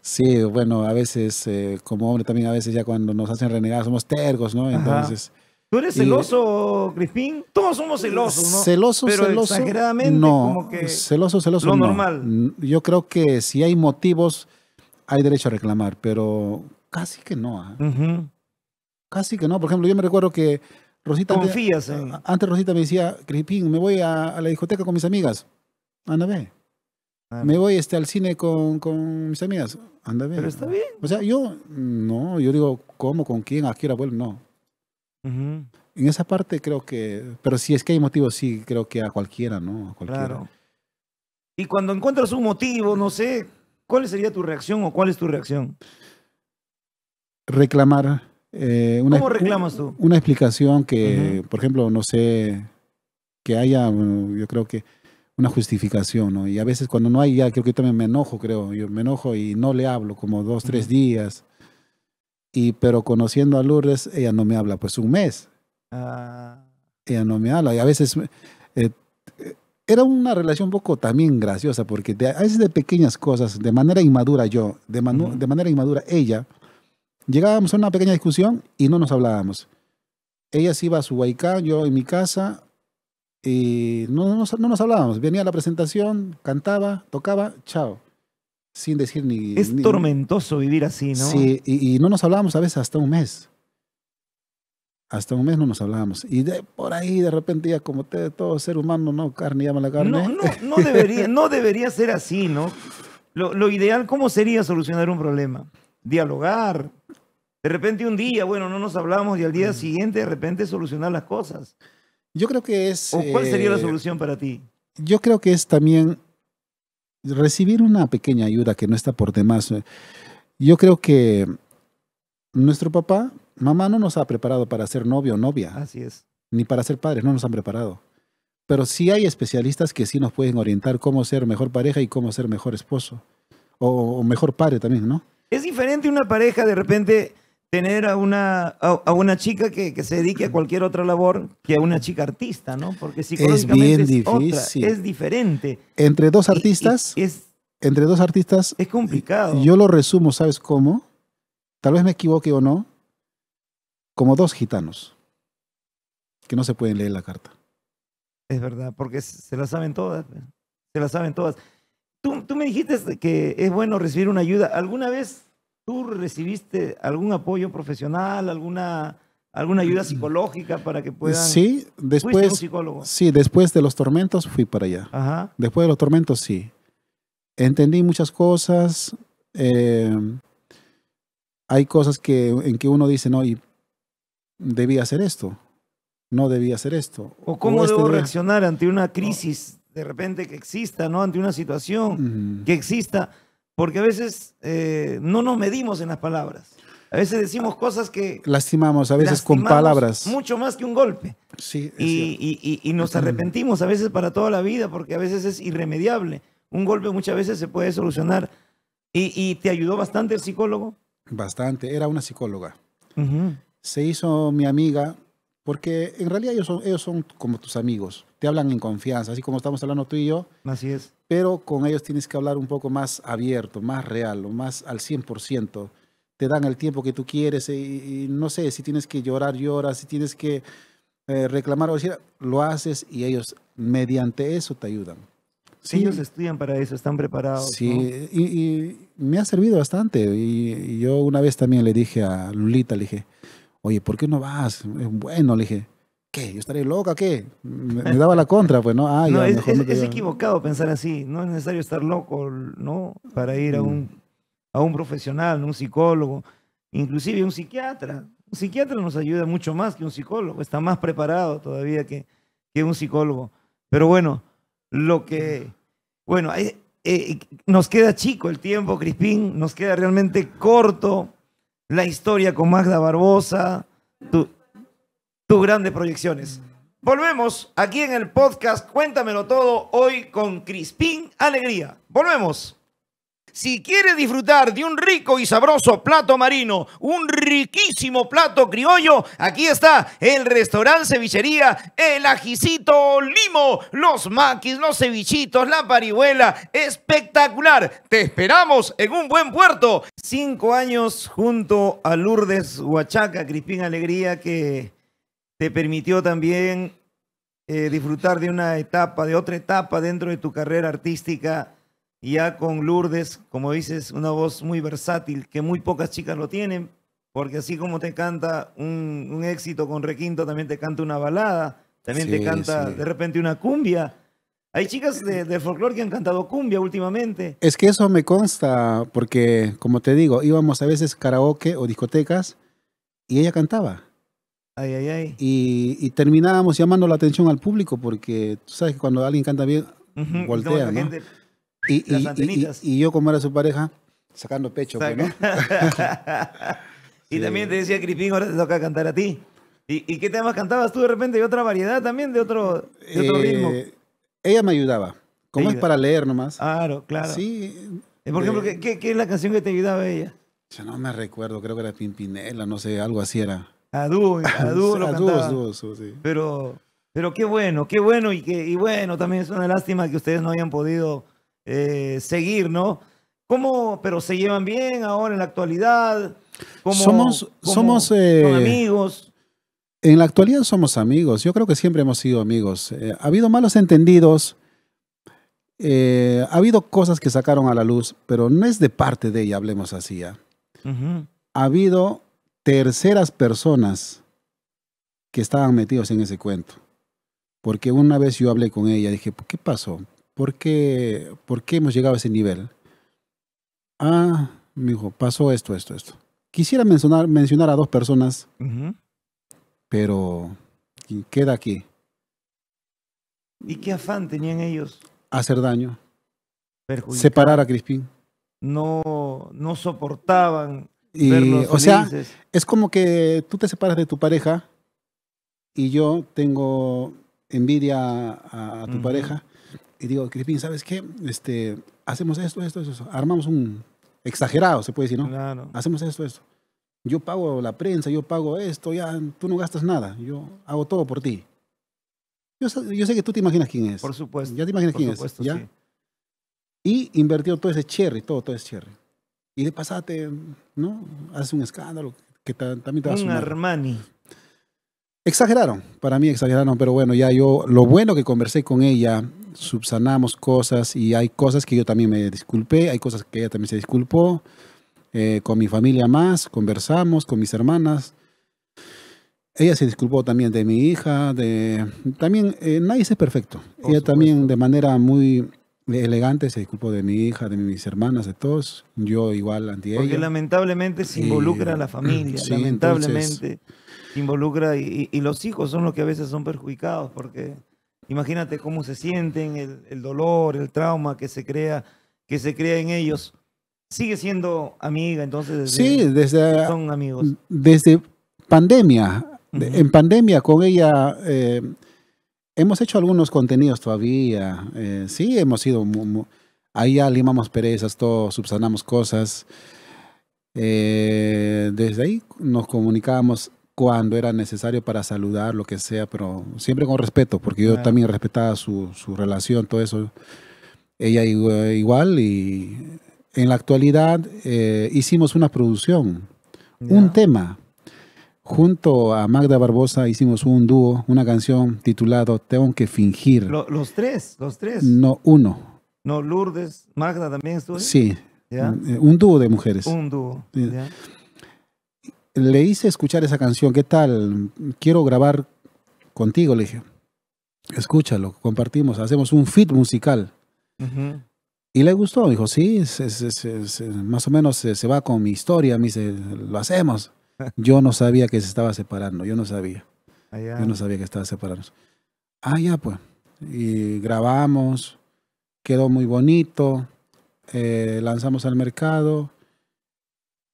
Sí, bueno, a veces, eh, como hombre también, a veces ya cuando nos hacen renegar somos tergos, ¿no? Entonces... ¿Tú eres celoso, Grifín? Todos somos celosos, ¿no? Celoso, Pero celoso. Exageradamente, no, celoso, celoso. Lo normal. Yo creo que si hay motivos, hay derecho a reclamar, pero casi que no. Ajá ¿ah? casi que no. Por ejemplo, yo me recuerdo que Rosita... antes, Rosita me decía, Cristipín, me voy a, la discoteca con mis amigas. Anda, ve. Ah, me voy este, al cine con, con mis amigas. Anda, Pero está bien. O sea, yo, no, yo digo, ¿cómo? ¿Con quién? ¿A qué No. En esa parte creo que, pero si es que hay motivos, sí, creo que a cualquiera, ¿no? Claro. Y cuando encuentras un motivo, no sé, ¿cuál sería tu reacción o cuál es tu reacción? Reclamar. Eh, una, ¿Cómo reclamas tú? Una explicación que, por ejemplo, no sé, que haya, yo creo que una justificación, ¿no? Y a veces cuando no hay, ya creo que yo también me enojo, creo, yo me enojo y no le hablo como dos, tres días. Y, pero conociendo a Lourdes, ella no me habla, pues un mes. Ah. Ella no me habla. Y a veces eh, eh, era una relación un poco también graciosa, porque a veces de pequeñas cosas, de manera inmadura yo, de, de manera inmadura ella, Llegábamos a una pequeña discusión y no nos hablábamos. Ella se iba a su Huaycán, yo en mi casa, y no nos, no nos hablábamos. Venía a la presentación, cantaba, tocaba, chao. Sin decir ni... Es tormentoso vivir así, ¿no? Sí, y, y, no nos hablábamos a veces hasta un mes. Hasta un mes no nos hablábamos. Y de, por ahí de repente ya como todo ser humano, ¿no? Carne llama la carne. No, no, no, debería, no debería ser así, ¿no? Lo, lo ideal, ¿cómo sería solucionar un problema? Dialogar, de repente un día, bueno, no nos hablamos y al día mm. siguiente de repente solucionar las cosas. Yo creo que es... ¿O cuál sería la eh, solución para ti? Yo creo que es también recibir una pequeña ayuda que no está por demás. Yo creo que nuestro papá, mamá no nos ha preparado para ser novio o novia. Así es. Ni para ser padres, no nos han preparado. Pero sí hay especialistas que sí nos pueden orientar cómo ser mejor pareja y cómo ser mejor esposo. o mejor padre también, ¿no? Es diferente una pareja de repente tener a una, a, una chica que, se dedique a cualquier otra labor que a una chica artista, ¿no? Porque psicológicamente es, bien es difícil. es diferente. Entre dos artistas, es, entre dos artistas... Es complicado. Yo lo resumo, ¿sabes cómo? Tal vez me equivoque o no, como dos gitanos que no se pueden leer la carta. Es verdad, porque se la saben todas, se la saben todas. tú me dijiste que es bueno recibir una ayuda. ¿Alguna vez ¿Tú recibiste algún apoyo profesional, alguna, alguna ayuda mm. psicológica para que puedan? Sí, después. Un psicólogo? Sí, después de los tormentos fui para allá. Después de los tormentos sí. Entendí muchas cosas. Eh, hay cosas que, en que uno dice, no, debía hacer esto, no debía hacer esto. O cómo este debo reaccionar ante una crisis de repente que exista, ¿no? Ante una situación que exista porque a veces eh, no nos medimos en las palabras. A veces decimos cosas que... Lastimamos, a veces con palabras. Mucho más que un golpe. Sí, y, nos arrepentimos a veces para toda la vida, porque a veces es irremediable. Un golpe muchas veces se puede solucionar. ¿Y, te ayudó bastante el psicólogo? Bastante, era una psicóloga. Se hizo mi amiga, porque en realidad ellos son como tus amigos, te hablan en confianza, así como estamos hablando tú y yo. Así es pero con ellos tienes que hablar un poco más abierto, más real, más al 100%. Te dan el tiempo que tú quieres eh, y, no sé, si tienes que llorar, lloras, si tienes que eh, reclamar o decir, lo haces y ellos mediante eso te ayudan. Sí, ellos estudian para eso, están preparados. Sí, y, me ha servido bastante. Y, yo una vez también le dije a Lulita, le dije, oye, ¿por qué no vas? bueno, le dije, ¿qué? ¿Yo estaré loca? ¿Qué? Me, daba la contra, pues, ¿no? Ah, es, equivocado pensar así. No es necesario estar loco, ¿no? Para ir a un, a un profesional, un psicólogo, inclusive un psiquiatra. Un psiquiatra nos ayuda mucho más que un psicólogo. Está más preparado todavía que, un psicólogo. Pero bueno, lo que... Bueno, eh, eh, nos queda chico el tiempo, Crispín. Nos queda realmente corto la historia con Magda Barbosa tus grandes proyecciones. Volvemos aquí en el podcast Cuéntamelo Todo hoy con Crispín Alegría. Volvemos. Si quieres disfrutar de un rico y sabroso plato marino, un riquísimo plato criollo, aquí está el restaurante cevichería El Ajicito Limo, los maquis, los cevichitos, la parihuela, espectacular. Te esperamos en un buen puerto. Cinco años junto a Lourdes Huachaca, Crispín Alegría, que te permitió también eh, disfrutar de una etapa, de otra etapa dentro de tu carrera artística, ya con Lourdes, como dices, una voz muy versátil, que muy pocas chicas lo tienen, porque así como te canta un, éxito con requinto, también te canta una balada, también te canta de repente una cumbia. Hay chicas de, de folclore que han cantado cumbia últimamente. Es que eso me consta, porque como te digo, íbamos a veces karaoke o discotecas y ella cantaba. Y, terminábamos llamando la atención al público porque tú sabes que cuando alguien canta bien, voltea, y, yo, como era su pareja, sacando pecho, pues, y también te decía, Crispín, ahora te toca cantar a ti. ¿Y, qué temas cantabas tú de repente? ¿Y otra variedad también de otro, eh, ritmo? Ella me ayudaba. Como es para leer nomás. Claro, claro. Sí. Eh, por ejemplo, ¿qué, es la canción que te ayudaba ella? Yo no me recuerdo, creo que era Pimpinela, no sé, algo así era. A dúo, a Pero, pero qué bueno, qué bueno y, que, bueno, también es una lástima que ustedes no hayan podido eh, seguir, ¿no? ¿Cómo, pero se llevan bien ahora en la actualidad? ¿Cómo, somos somos eh, amigos. En la actualidad somos amigos, yo creo que siempre hemos sido amigos. Eh, ha habido malos entendidos, ha habido cosas que sacaron a la luz, pero no es de parte de ella, hablemos así. ¿ah? Ha habido terceras personas que estaban metidos en ese cuento. Porque una vez yo hablé con ella, dije, ¿qué pasó? ¿Por qué, ¿Por qué hemos llegado a ese nivel? Ah, me dijo, pasó esto, esto, esto. Quisiera mencionar, mencionar a dos personas, pero queda aquí. ¿Y qué afán tenían ellos? Hacer daño. Separar a Crispín. No, no soportaban o sea, es como que tú te separas de tu pareja y yo tengo envidia a, tu pareja y digo, Crispin, ¿sabes qué? Este, hacemos esto, esto, esto, armamos un exagerado, se puede decir, ¿no? Hacemos esto, esto. Yo pago la prensa, yo pago esto, ya tú no gastas nada, yo hago todo por ti. Yo, sé que tú te imaginas quién es. Por supuesto. Ya te imaginas quién es. ¿ya? Y invertió todo ese cherry, todo, todo ese cherry y de pasate, ¿no? Hace un escándalo que también te Un Armani. Exageraron, para mí exageraron, pero bueno, ya yo, lo bueno que conversé con ella, subsanamos cosas y hay cosas que yo también me disculpé, hay cosas que ella también se disculpó, eh, con mi familia más, conversamos, con mis hermanas. Ella se disculpó también de mi hija, de... También, eh, nadie es perfecto. ella también de manera muy elegante, se disculpo de mi hija, de mis hermanas, de todos. Yo igual ante ella. Porque lamentablemente se involucra la familia, lamentablemente se involucra y, los hijos son los que a veces son perjudicados porque imagínate cómo se sienten, el, dolor, el trauma que se crea, que se crea en ellos. Sigue siendo amiga, entonces. Desde, sí, desde son amigos. Desde pandemia, en pandemia con ella. Eh, hemos hecho algunos contenidos todavía. Eh, sí, hemos sido. Ahí ya limamos perezas, todo, subsanamos cosas. Eh, desde ahí nos comunicábamos cuando era necesario para saludar, lo que sea, pero siempre con respeto, porque yo también respetaba su, relación, todo eso. Ella igual y en la actualidad eh, hicimos una producción, un tema, Junto a Magda Barbosa hicimos un dúo, una canción titulada Tengo que fingir. los tres, los tres. No, uno. No, Lourdes, Magda también estuvo. Sí. Eh, un dúo de mujeres. Un dúo. Le hice escuchar esa canción, ¿qué tal? Quiero grabar contigo, le dije. Escúchalo, compartimos, hacemos un fit musical. Y le gustó, dijo, sí, más o menos se, va con mi historia, me dice, lo hacemos. Yo no sabía que se estaba separando, yo no sabía. Ah, yo no sabía que estaba separando. Ah, ya, pues. Y grabamos, quedó muy bonito, eh, lanzamos al mercado.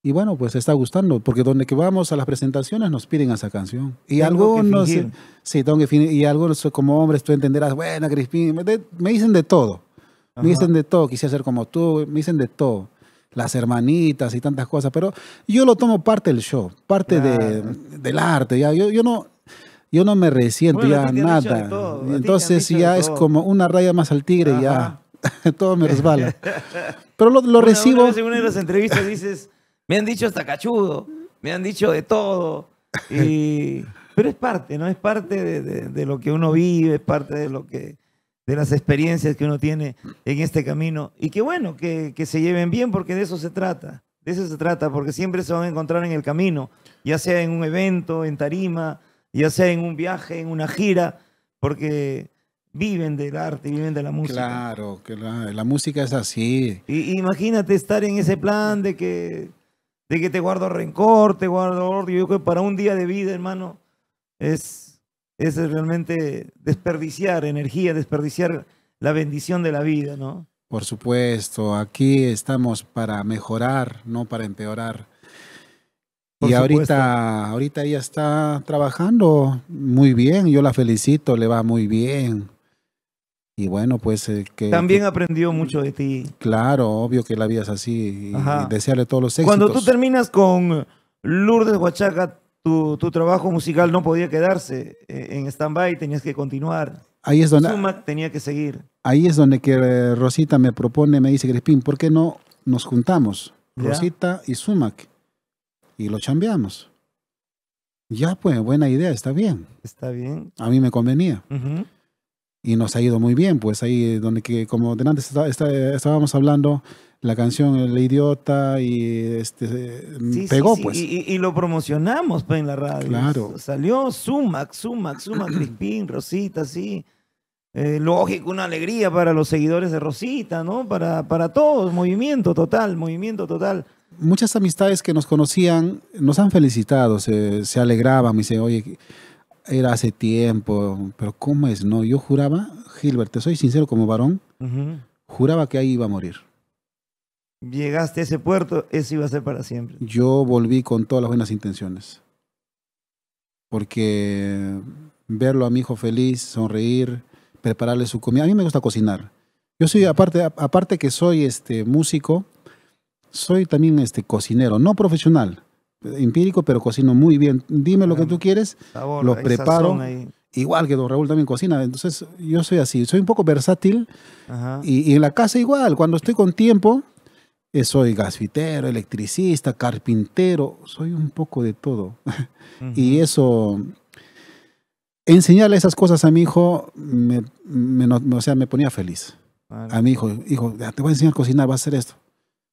Y bueno, pues está gustando, porque donde que vamos a las presentaciones nos piden esa canción. Y algunos, sí, tengo y algunos como hombres tú entenderás, bueno, Crispín, me, dicen de todo. Me dicen de todo, quisiera ser como tú, me dicen de todo las hermanitas y tantas cosas, pero yo lo tomo parte del show, parte de, del arte, ya. Yo, no, yo no me resiento ya nada. Entonces ya es como una raya más al tigre, ya todo me resbala. Pero lo, recibo. en una de las entrevistas dices, me han dicho hasta cachudo, me han dicho de todo. Pero es parte, ¿no? Es parte de, lo que uno vive, es parte de lo que de las experiencias que uno tiene en este camino y qué bueno, que, se lleven bien porque de eso se trata, de eso se trata, porque siempre se van a encontrar en el camino, ya sea en un evento, en tarima, ya sea en un viaje, en una gira, porque viven del arte, viven de la música. Claro, que la, música es así. Y, imagínate estar en ese plan de que, de que te guardo rencor, te guardo odio, yo creo que para un día de vida, hermano, es es realmente desperdiciar energía, desperdiciar la bendición de la vida, ¿no? Por supuesto, aquí estamos para mejorar, no para empeorar. y ahorita, ahorita ella está trabajando muy bien, yo la felicito, le va muy bien. Y bueno, pues eh, que... También aprendió mucho de ti. Claro, obvio que la vida es así. Y, y desearle todos los éxitos. Cuando tú terminas con Lourdes Huachaca, tu, trabajo musical no podía quedarse eh, en stand-by, tenías que continuar. Ahí es donde... tenía que seguir. Ahí es donde que eh, Rosita me propone, me dice, Crispín, ¿por qué no nos juntamos? Rosita y Sumac. Y lo chambeamos. Ya, pues, buena idea, está bien. Está bien. A mí me convenía. Y nos ha ido muy bien, pues ahí eh, donde que, como delante antes estábamos hablando, la canción El Idiota y este mm, pegó pues. Y, lo promocionamos pues, en la radio. Salió Sumac, Sumac, Sumac, Crispín, Rosita, sí. Eh, lógico, una alegría para los seguidores de Rosita, ¿no? Para, para todos, movimiento total, movimiento total. Muchas amistades que nos conocían nos han felicitado, se, alegraban, me dicen, oye, era hace tiempo, pero ¿cómo es? No, yo juraba, Gilbert, te soy sincero como varón, juraba que ahí iba a morir llegaste a ese puerto, eso iba a ser para siempre. Yo volví con todas las buenas intenciones. Porque verlo a mi hijo feliz, sonreír, prepararle su comida. A mí me gusta cocinar. Yo soy, aparte, aparte que soy este, músico, soy también este, cocinero, no profesional, empírico, pero cocino muy bien. Dime lo que tú quieres, lo preparo. Igual que don Raúl también cocina, entonces yo soy así, soy un poco versátil. y, en la casa igual, cuando estoy con tiempo, eh, soy gasfitero, electricista, carpintero, soy un poco de todo. Y eso, enseñarle esas cosas a mi hijo, me, o sea, me ponía feliz. A mi hijo, hijo, te voy a enseñar a cocinar, vas a hacer esto.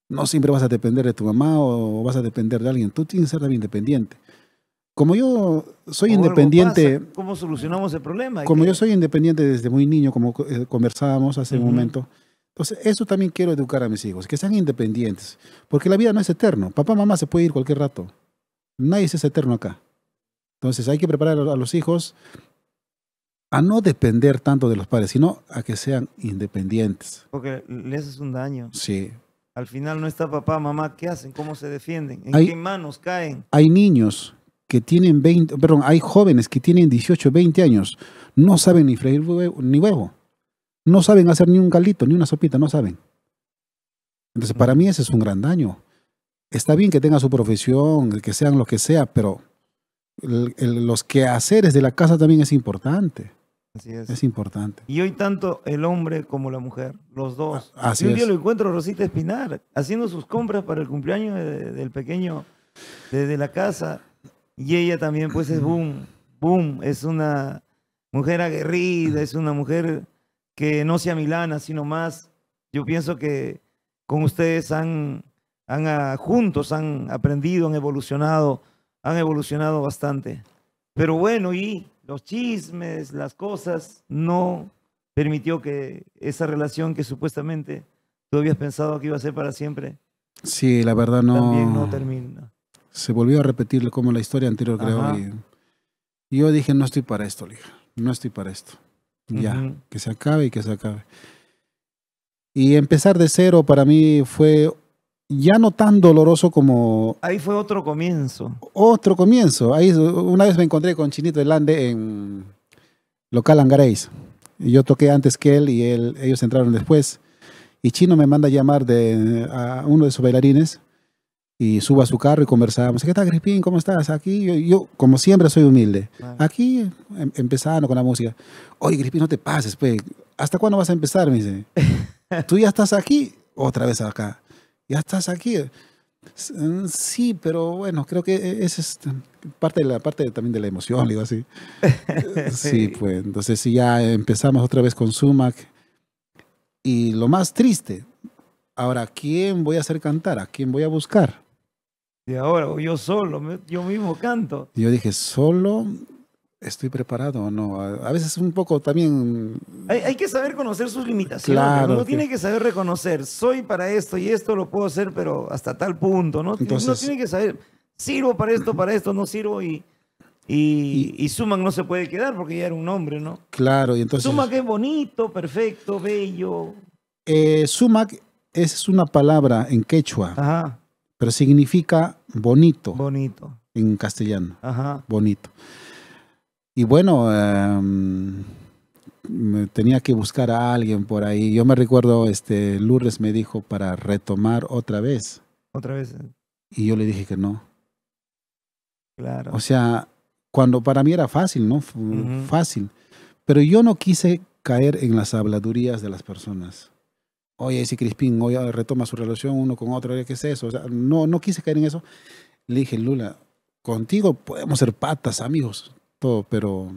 No siempre vas a depender de tu mamá o vas a depender de alguien, tú tienes que ser independiente. Como yo soy independiente... ¿Cómo solucionamos el problema? Como yo soy independiente desde muy niño, como eh, conversábamos hace un momento entonces, eso también quiero educar a mis hijos, que sean independientes, porque la vida no es eterna. Papá, mamá se puede ir cualquier rato. Nadie es eterno acá. Entonces, hay que preparar a los hijos a no depender tanto de los padres, sino a que sean independientes. Porque les es un daño. Sí. Al final no está papá, mamá, ¿qué hacen? ¿Cómo se defienden? ¿En hay, qué manos caen? Hay niños que tienen 20, perdón, hay jóvenes que tienen 18, 20 años, no saben ni freír ni huevo. No saben hacer ni un galito ni una sopita, no saben. Entonces, para mí ese es un gran daño. Está bien que tenga su profesión, que sean lo que sea, pero los quehaceres de la casa también es importante. Así es. es. importante. Y hoy tanto el hombre como la mujer, los dos. Así un día lo encuentro Rosita Espinar haciendo sus compras para el cumpleaños del pequeño desde de la casa. Y ella también pues es boom, boom, es una mujer aguerrida, es una mujer que no sea Milana sino más. Yo pienso que con ustedes han, han ah, juntos han aprendido, han evolucionado, han evolucionado bastante. Pero bueno, y los chismes, las cosas, no permitió que esa relación que supuestamente tú habías pensado que iba a ser para siempre. Sí, la verdad no. termina. Se volvió a repetir como la historia anterior, creo. Y, yo dije, no estoy para esto, hija. No estoy para esto. Ya, que se acabe y que se acabe. Y empezar de cero para mí fue ya no tan doloroso como... Ahí fue otro comienzo. Otro comienzo. Ahí una vez me encontré con Chinito Elande en local Angaréis. Yo toqué antes que él y él, ellos entraron después. Y Chino me manda llamar de, a uno de sus bailarines y suba a su carro y conversábamos. ¿Qué tal, Crispín? ¿Cómo estás? Aquí, yo, yo como siempre, soy humilde. Aquí, em, empezando con la música. Oye, Crispín, no te pases, pues. ¿Hasta cuándo vas a empezar? Me dice. Tú ya estás aquí, otra vez acá. Ya estás aquí. Mm, sí, pero bueno, creo que e, esa es parte, de la, parte también de la emoción, digo así. Sí, pues entonces si ya empezamos otra vez con Sumac. Y lo más triste, ahora, ¿quién voy a hacer cantar? ¿A quién voy a buscar? Y ahora, yo solo, yo mismo canto. yo dije, solo estoy preparado o no. A veces un poco también... Hay, que saber conocer sus limitaciones. Claro, uno tiene que saber reconocer, soy para esto y esto lo puedo hacer, pero hasta tal punto, ¿no? Entonces... Uno tiene que saber, sirvo para esto, para esto, no sirvo y... Y, no se puede quedar porque ya era un hombre, ¿no? Claro, y entonces. Sumac es bonito, perfecto, bello. Eh, sumac es una palabra en quechua. Ajá pero significa bonito. Bonito. En castellano. Ajá. Bonito. Y bueno, em, tenía que buscar a alguien por ahí. Yo me recuerdo, este, Lourdes me dijo para retomar otra vez. Otra vez. Y yo le dije que no. Claro. O sea, cuando para mí era fácil, ¿no? Fácil. Pero yo no quise caer en las habladurías de las personas oye, si Crispín hoy retoma su relación uno con otro, ¿qué es eso? O sea, no, no quise caer en eso. Le dije, Lula, contigo podemos ser patas, amigos, todo, pero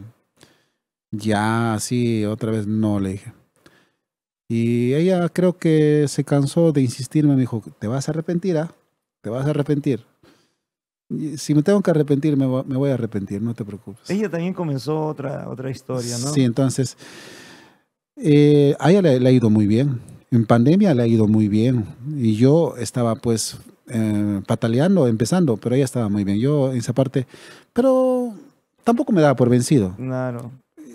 ya así otra vez no, le dije. Y ella creo que se cansó de insistirme, me dijo, te vas a arrepentir, ¿ah? Te vas a arrepentir. si me tengo que arrepentir, me voy a arrepentir, no te preocupes. Ella también comenzó otra, otra historia, ¿no? Sí, entonces, eh, a ella le, le ha ido muy bien en pandemia le ha ido muy bien y yo estaba pues eh, pataleando, empezando, pero ella estaba muy bien. Yo en esa parte, pero tampoco me daba por vencido. Claro.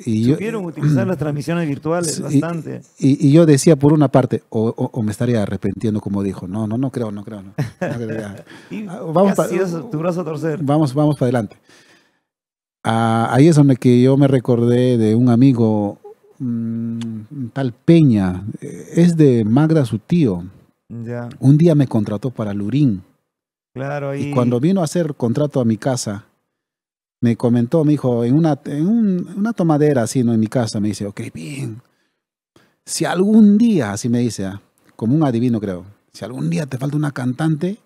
Y Supieron utilizar las transmisiones virtuales bastante. Y, yo decía por una parte, o, me estaría arrepintiendo como dijo, no, no, no creo, no creo. No, ah, vamos tu brazo torcer. Vamos, para adelante. Ah, ahí es donde que yo me recordé de un amigo Mm, tal Peña, eh, es de Magra su tío. Un día me contrató para Lurín. Claro, y... cuando vino a hacer contrato a mi casa, me comentó, me dijo, en una, tomadera así, En mi casa, me dice, ok, bien. Si algún día, así me dice, ah, como un adivino creo, si algún día te falta una cantante,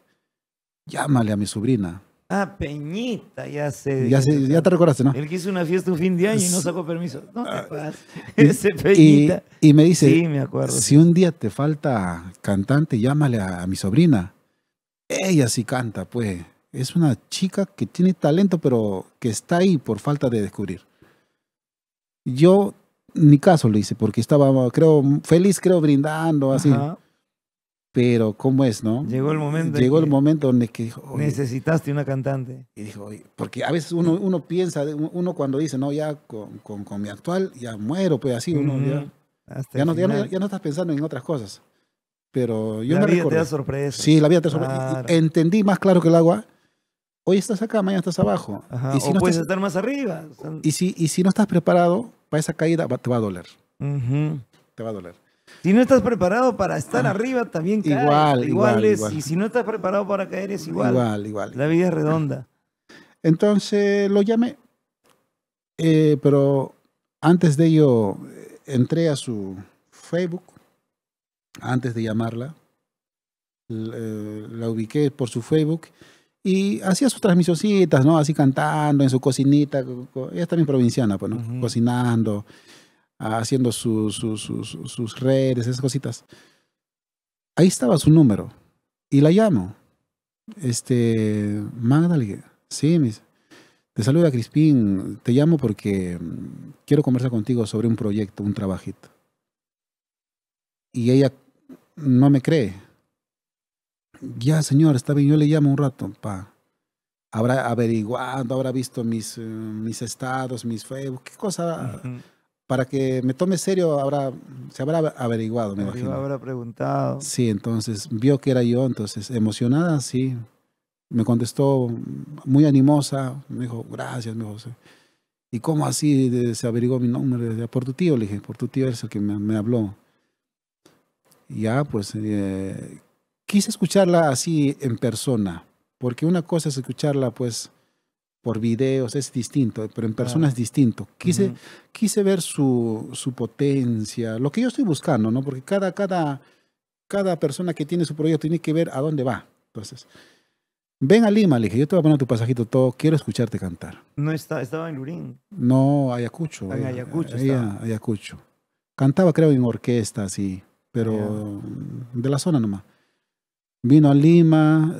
llámale a mi sobrina. Ah, Peñita, ya sé. Ya, te recordaste, ¿no? Él quiso una fiesta un fin de año y no sacó permiso. No te acuerdas. Ah, Ese Peñita. Y, me dice, sí, me acuerdo. si un día te falta cantante, llámale a, mi sobrina. Ella sí canta, pues. Es una chica que tiene talento, pero que está ahí por falta de descubrir. Yo ni caso le hice, porque estaba, creo, feliz, creo, brindando, así. Ajá. Pero, ¿cómo es, no? Llegó el momento. Llegó el momento donde que dijo, necesitaste una cantante. Y dijo, porque a veces uno, uno piensa, uno cuando dice, no, ya con, mi actual, ya muero, pues así, uno ya, ya, no, ya, no, estás pensando en otras cosas. Pero yo la me vida te da sorpresa. Sí, la vida te da sorpresa. Entendí más claro que el agua. Hoy estás acá, mañana estás abajo. y si o no puedes estar más arriba. Y si, y si no estás preparado para esa caída, te va a doler. Te va a doler. Si no estás preparado para estar ah, arriba, también caes. Igual, igual, Y si no estás preparado para caer, es igual. Igual, igual. La vida es redonda. Entonces lo llamé, eh, pero antes de ello eh, entré a su Facebook, antes de llamarla, eh, la, ubiqué por su Facebook y hacía sus transmisioncitas, ¿no? Así cantando en su cocinita, ella es también provinciana, pues, ¿no? Cocinando haciendo sus, sus, sus, redes, esas cositas. Ahí estaba su número y la llamo. Este, Magdalena, sí, mis, te saluda Crispín, te llamo porque mm, quiero conversar contigo sobre un proyecto, un trabajito. Y ella no me cree. Ya, señor, está bien, yo le llamo un rato, pa. Habrá averiguado, habrá visto mis, eh, mis estados, mis Facebook, qué cosa para que me tome serio, habrá, se habrá averiguado, me imagino. Habrá preguntado. Sí, entonces vio que era yo, entonces emocionada, sí. Me contestó muy animosa, me dijo, gracias, me dijo. ¿Y cómo así se averiguó mi nombre? Por tu tío, le dije, por tu tío es el que me, habló. ya, pues, eh, quise escucharla así en persona, porque una cosa es escucharla, pues, por videos es distinto, pero en persona es distinto. Quise, quise ver su, su, potencia, lo que yo estoy buscando, ¿no? Porque cada, cada, cada persona que tiene su proyecto tiene que ver a dónde va. Entonces, ven a Lima, le dije, yo te voy a poner tu pasajito todo, quiero escucharte cantar. No está, estaba en Lurín. No, Ayacucho. En Ayacucho. estaba. Ayacucho. Cantaba, creo, en orquesta, sí, pero de la zona nomás. Vino a Lima,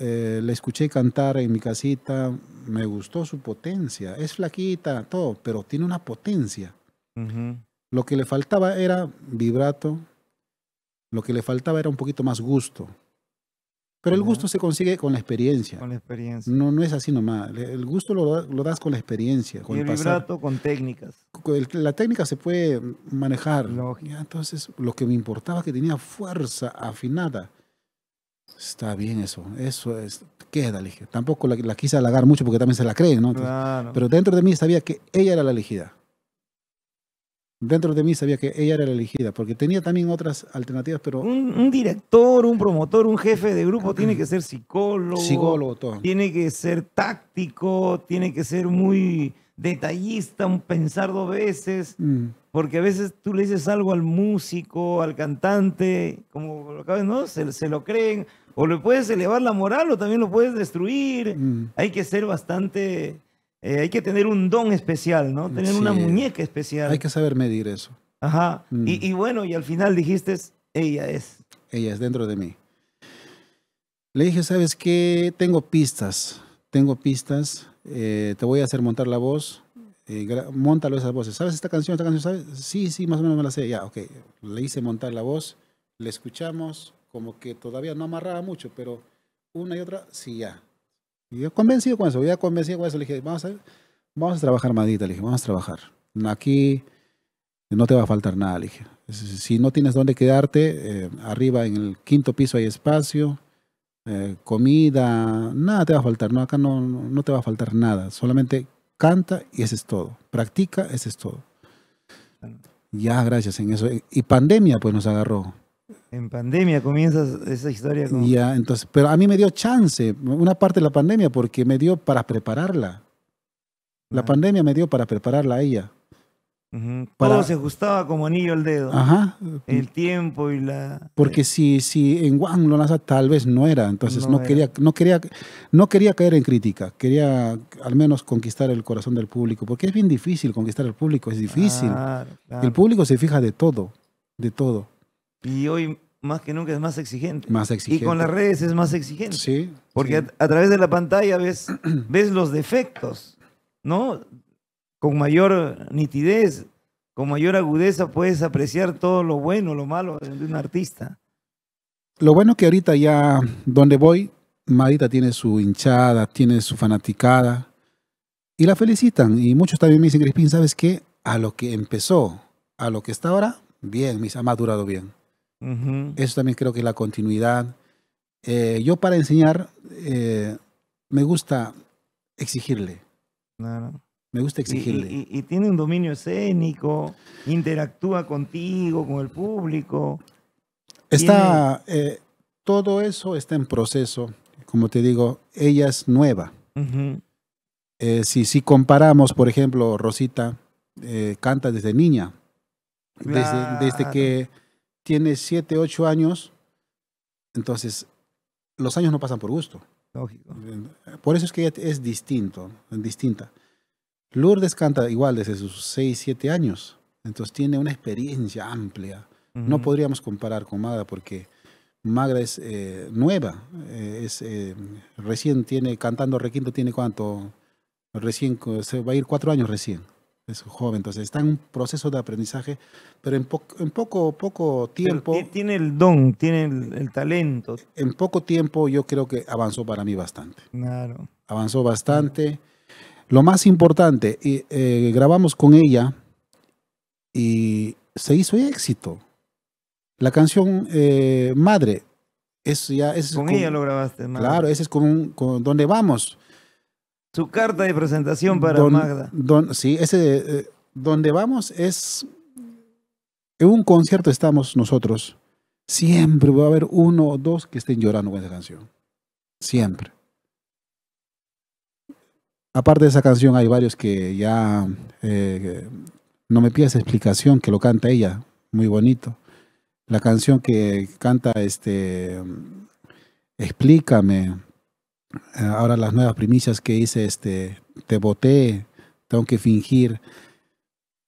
eh, le escuché cantar en mi casita, me gustó su potencia. Es flaquita, todo, pero tiene una potencia. Lo que le faltaba era vibrato, lo que le faltaba era un poquito más gusto. Pero el gusto se consigue con la experiencia. Con la experiencia. No, no es así nomás. El gusto lo, das con la experiencia. Con el, el vibrato con técnicas. La técnica se puede manejar. Entonces, lo que me importaba es que tenía fuerza afinada. Está bien eso, eso es, la elegida. Tampoco la, la, quise halagar mucho porque también se la creen, ¿no? Pero dentro de mí sabía que ella era la elegida. Dentro de mí sabía que ella era la elegida, porque tenía también otras alternativas, pero... Un, director, un promotor, un jefe de grupo tiene que ser psicólogo. Psicólogo, todo. Tiene que ser táctico, tiene que ser muy detallista, un pensar dos veces, mm. porque a veces tú le dices algo al músico, al cantante, como lo acabas, ¿no? se lo creen, o le puedes elevar la moral o también lo puedes destruir. Mm. Hay que ser bastante, eh, hay que tener un don especial, ¿no? Tener una muñeca especial. Hay que saber medir eso. Ajá. Mm. Y, bueno, y al final dijiste, ella es. Ella es dentro de mí. Le dije, ¿sabes qué? Tengo pistas, tengo pistas, eh, te voy a hacer montar la voz, eh, montalo esas voces. ¿Sabes esta canción? ¿Esta canción? Sí, sí, más o menos me la sé. Ya, ok. Le hice montar la voz, le escuchamos, como que todavía no amarraba mucho, pero una y otra, sí, ya. Y yo convencido con eso, ya convencido con eso, le dije, vamos a, trabajar, madita, le dije, vamos a trabajar. Aquí no te va a faltar nada, le dije. Si no tienes dónde quedarte, eh, arriba en el quinto piso hay espacio, eh, comida, nada te va a faltar, no, acá no, no te va a faltar nada, solamente canta y ese es todo, practica, ese es todo. Ya, gracias en eso. Y pandemia pues nos agarró. En pandemia comienza esa historia. Con... Ya, entonces, pero a mí me dio chance, una parte de la pandemia, porque me dio para prepararla. La ah. pandemia me dio para prepararla a ella. Todo se ajustaba como anillo al dedo. Ajá. El tiempo y la. Porque eh. si, si en Juan Lonaza tal vez no era, entonces no, quería, no, quería, no quería caer en crítica. Quería al menos conquistar el corazón del público, porque es bien difícil conquistar al público, es difícil. El público se fija de todo, de todo. Y hoy más que nunca es más exigente. Más exigente. Y con las redes es más exigente. Sí. Porque A, través de la pantalla ves, ves los defectos, ¿no? Con mayor nitidez, con mayor agudeza puedes apreciar todo lo bueno, lo malo de un artista. Lo bueno que ahorita ya donde voy, Marita tiene su hinchada, tiene su fanaticada y la felicitan. Y muchos también me dicen, Crispín, ¿sabes qué? A lo que empezó, a lo que está ahora, bien, mis, ha madurado bien. Eso también creo que es la continuidad. Eh, yo para enseñar eh, me gusta exigirle. Me gusta exigirle. Y, tiene un dominio escénico, interactúa contigo, con el público. Está, eh, todo eso está en proceso. Como te digo, ella es nueva. si, si, comparamos, por ejemplo, Rosita canta desde niña, desde, que tiene 7, 8 años, entonces los años no pasan por gusto. Lógico. Por eso es que es distinto, distinta. Lourdes canta igual desde sus 6, 7 años, entonces tiene una experiencia amplia. No podríamos comparar con Magda porque Magda es eh, nueva, eh, es, eh, recién tiene, cantando requinto tiene cuánto, recién, se va a ir cuatro años recién es joven, entonces está en un proceso de aprendizaje, pero en, poco, poco tiempo... Tiene el don, tiene el, talento. En poco tiempo yo creo que avanzó para mí bastante. Claro. Avanzó bastante. Lo más importante, y, eh, grabamos con ella y se hizo éxito. La canción eh, Madre, es ya... Es con, ella lo grabaste, Madre. Claro, ese es con, con donde vamos. Su carta de presentación para Magda. Don, sí, ese, eh, donde vamos es, en un concierto estamos nosotros. Siempre va a haber uno o dos que estén llorando con esa canción. Siempre. Aparte de esa canción hay varios que ya, eh, no me pidas explicación, que lo canta ella, muy bonito. La canción que canta, este, explícame, eh, ahora las nuevas primicias que hice, este, te boté, tengo que fingir,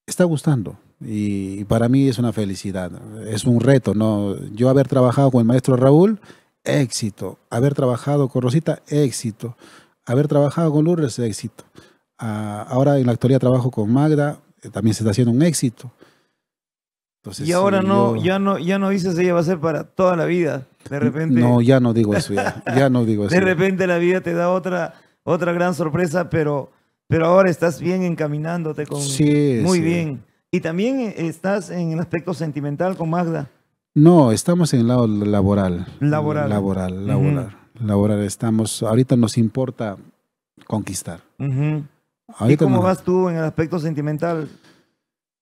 está gustando. Y para mí es una felicidad, es un reto. ¿no? Yo haber trabajado con el maestro Raúl, éxito. Haber trabajado con Rosita, éxito. Haber trabajado con Lourdes, éxito. Ah, ahora en la actualidad trabajo con Magda, eh, también se está haciendo un éxito y ahora eh, no, ya no, ya no dices ella va a ser para toda la vida. De repente. No, ya no digo eso, ya, no digo eso. de repente la vida te da otra, otra gran sorpresa, pero, pero ahora estás bien encaminándote con. Sí, muy bien. Y también eh, estás en el aspecto sentimental con Magda. No, estamos en el lado laboral. Laboral. Laboral, laboral. Laboral, estamos. Ahorita nos importa conquistar. ¿Y cómo vas tú en el aspecto sentimental?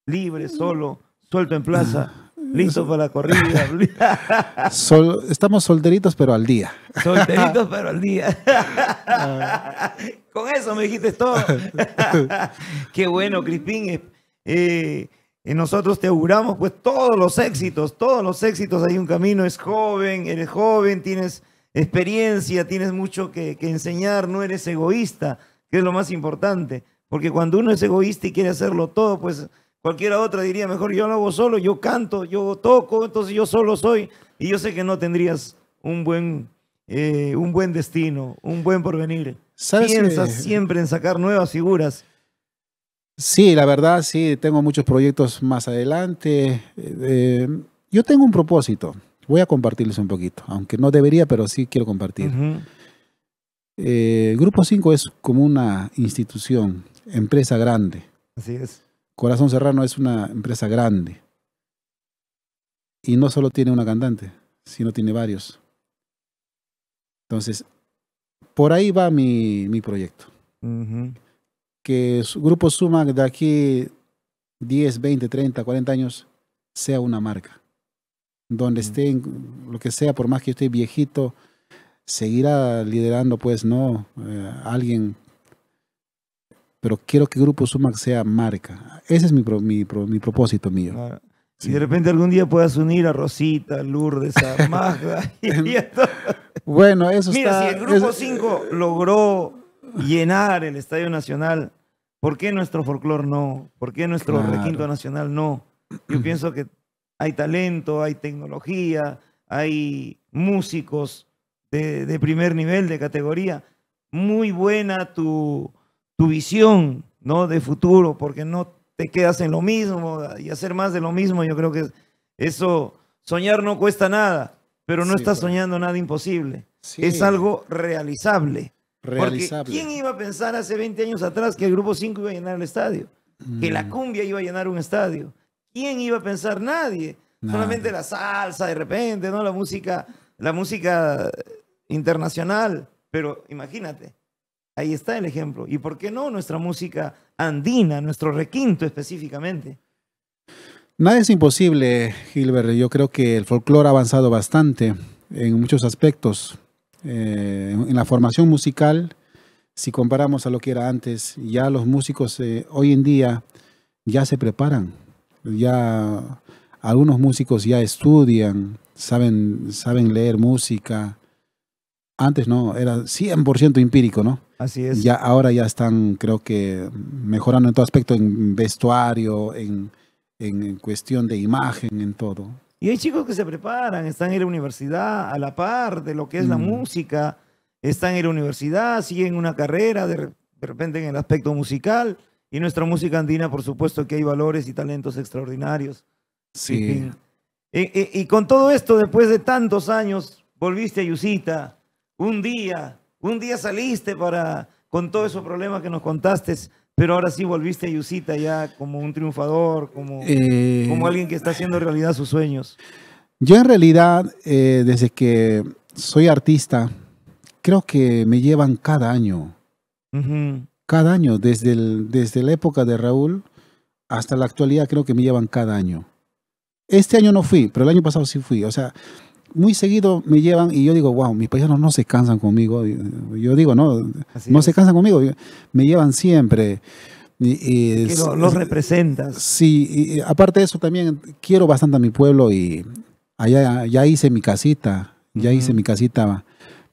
Libre, mm. solo suelto en plaza. Listo para la corrida. estamos solteritos, pero al día. Solteritos, pero al día. Con eso me dijiste todo. Qué bueno, Crispín. Eh, eh, nosotros te auguramos pues todos los éxitos, todos los éxitos. Hay un camino, es joven, eres joven, tienes experiencia, tienes mucho que, que enseñar, no eres egoísta, que es lo más importante. Porque cuando uno es egoísta y quiere hacerlo todo, pues Cualquiera otra diría, mejor yo no hago solo, yo canto, yo toco, entonces yo solo soy. Y yo sé que no tendrías un buen, eh, un buen destino, un buen porvenir. ¿Sabes Piensas siempre en sacar nuevas figuras. Sí, la verdad, sí, tengo muchos proyectos más adelante. Eh, eh, yo tengo un propósito. Voy a compartirles un poquito, aunque no debería, pero sí quiero compartir. Grupo 5 es como una institución, empresa grande. Así es. Corazón Serrano es una empresa grande. Y no solo tiene una cantante, sino tiene varios. Entonces, por ahí va mi, mi proyecto. Que su Grupo Sumac de aquí 10, 20, 30, 40 años sea una marca. Donde mm. esté, lo que sea, por más que esté viejito, seguirá liderando, pues, ¿no? Eh, alguien pero quiero que Grupo Sumac sea marca. Ese es mi, propósito mío. Si de repente algún día puedas unir a Rosita, Lourdes, a Magda y todo. Bueno, eso Mira, si el Grupo 5 logró llenar el Estadio Nacional, ¿por qué nuestro folclor no? ¿Por qué nuestro requinto nacional no? Yo pienso que hay talento, hay tecnología, hay músicos de, de primer nivel, de categoría. Muy buena tu visión ¿no? de futuro, porque no te quedas en lo mismo y hacer más de lo mismo, yo creo que eso, soñar no cuesta nada, pero no estás soñando nada imposible, es algo realizable. realizable. Porque ¿quién iba a pensar hace 20 años atrás que el Grupo 5 iba a llenar el estadio? Que la mm. cumbia iba a llenar un estadio. ¿Quién iba a pensar? Nadie. Solamente la salsa de repente, ¿no? La música, la música eh, internacional. Pero imagínate, Ahí está el ejemplo. ¿Y por qué no nuestra música andina, nuestro requinto específicamente? Nada es imposible, Gilbert. Yo creo que el folclore ha avanzado bastante en muchos aspectos. Eh, en la formación musical, si comparamos a lo que era antes, ya los músicos eh, hoy en día ya se preparan. Ya algunos músicos ya estudian, saben, saben leer música, antes no, era 100% empírico, ¿no? Así es. Ya, ahora ya están, creo que, mejorando en todo aspecto, en vestuario, en, en, cuestión de imagen, en todo. Y hay chicos que se preparan, están en la universidad a la par de lo que es la mm. música, están en la universidad, siguen una carrera, de, repente en el aspecto musical. Y nuestra música andina, por supuesto que hay valores y talentos extraordinarios. Sí. Y, y, con todo esto, después de tantos años, volviste a Yusita, un día, un día saliste para con todos esos problemas que nos contaste, pero ahora sí volviste a Yusita ya como un triunfador, como, eh, como alguien que está haciendo realidad sus sueños. Yo en realidad, eh, desde que soy artista, creo que me llevan cada año. Cada año, desde, desde la época de Raúl hasta la actualidad, creo que me llevan cada año. Este año no fui, pero el año pasado sí fui. O sea, muy seguido me llevan y yo digo, wow, mis paisanos no se cansan conmigo. Eh, yo digo, no, no se cansan conmigo, me llevan siempre. Y, representas. Sí, y aparte de eso también quiero bastante a mi pueblo y allá ya hice mi casita, ya hice mi casita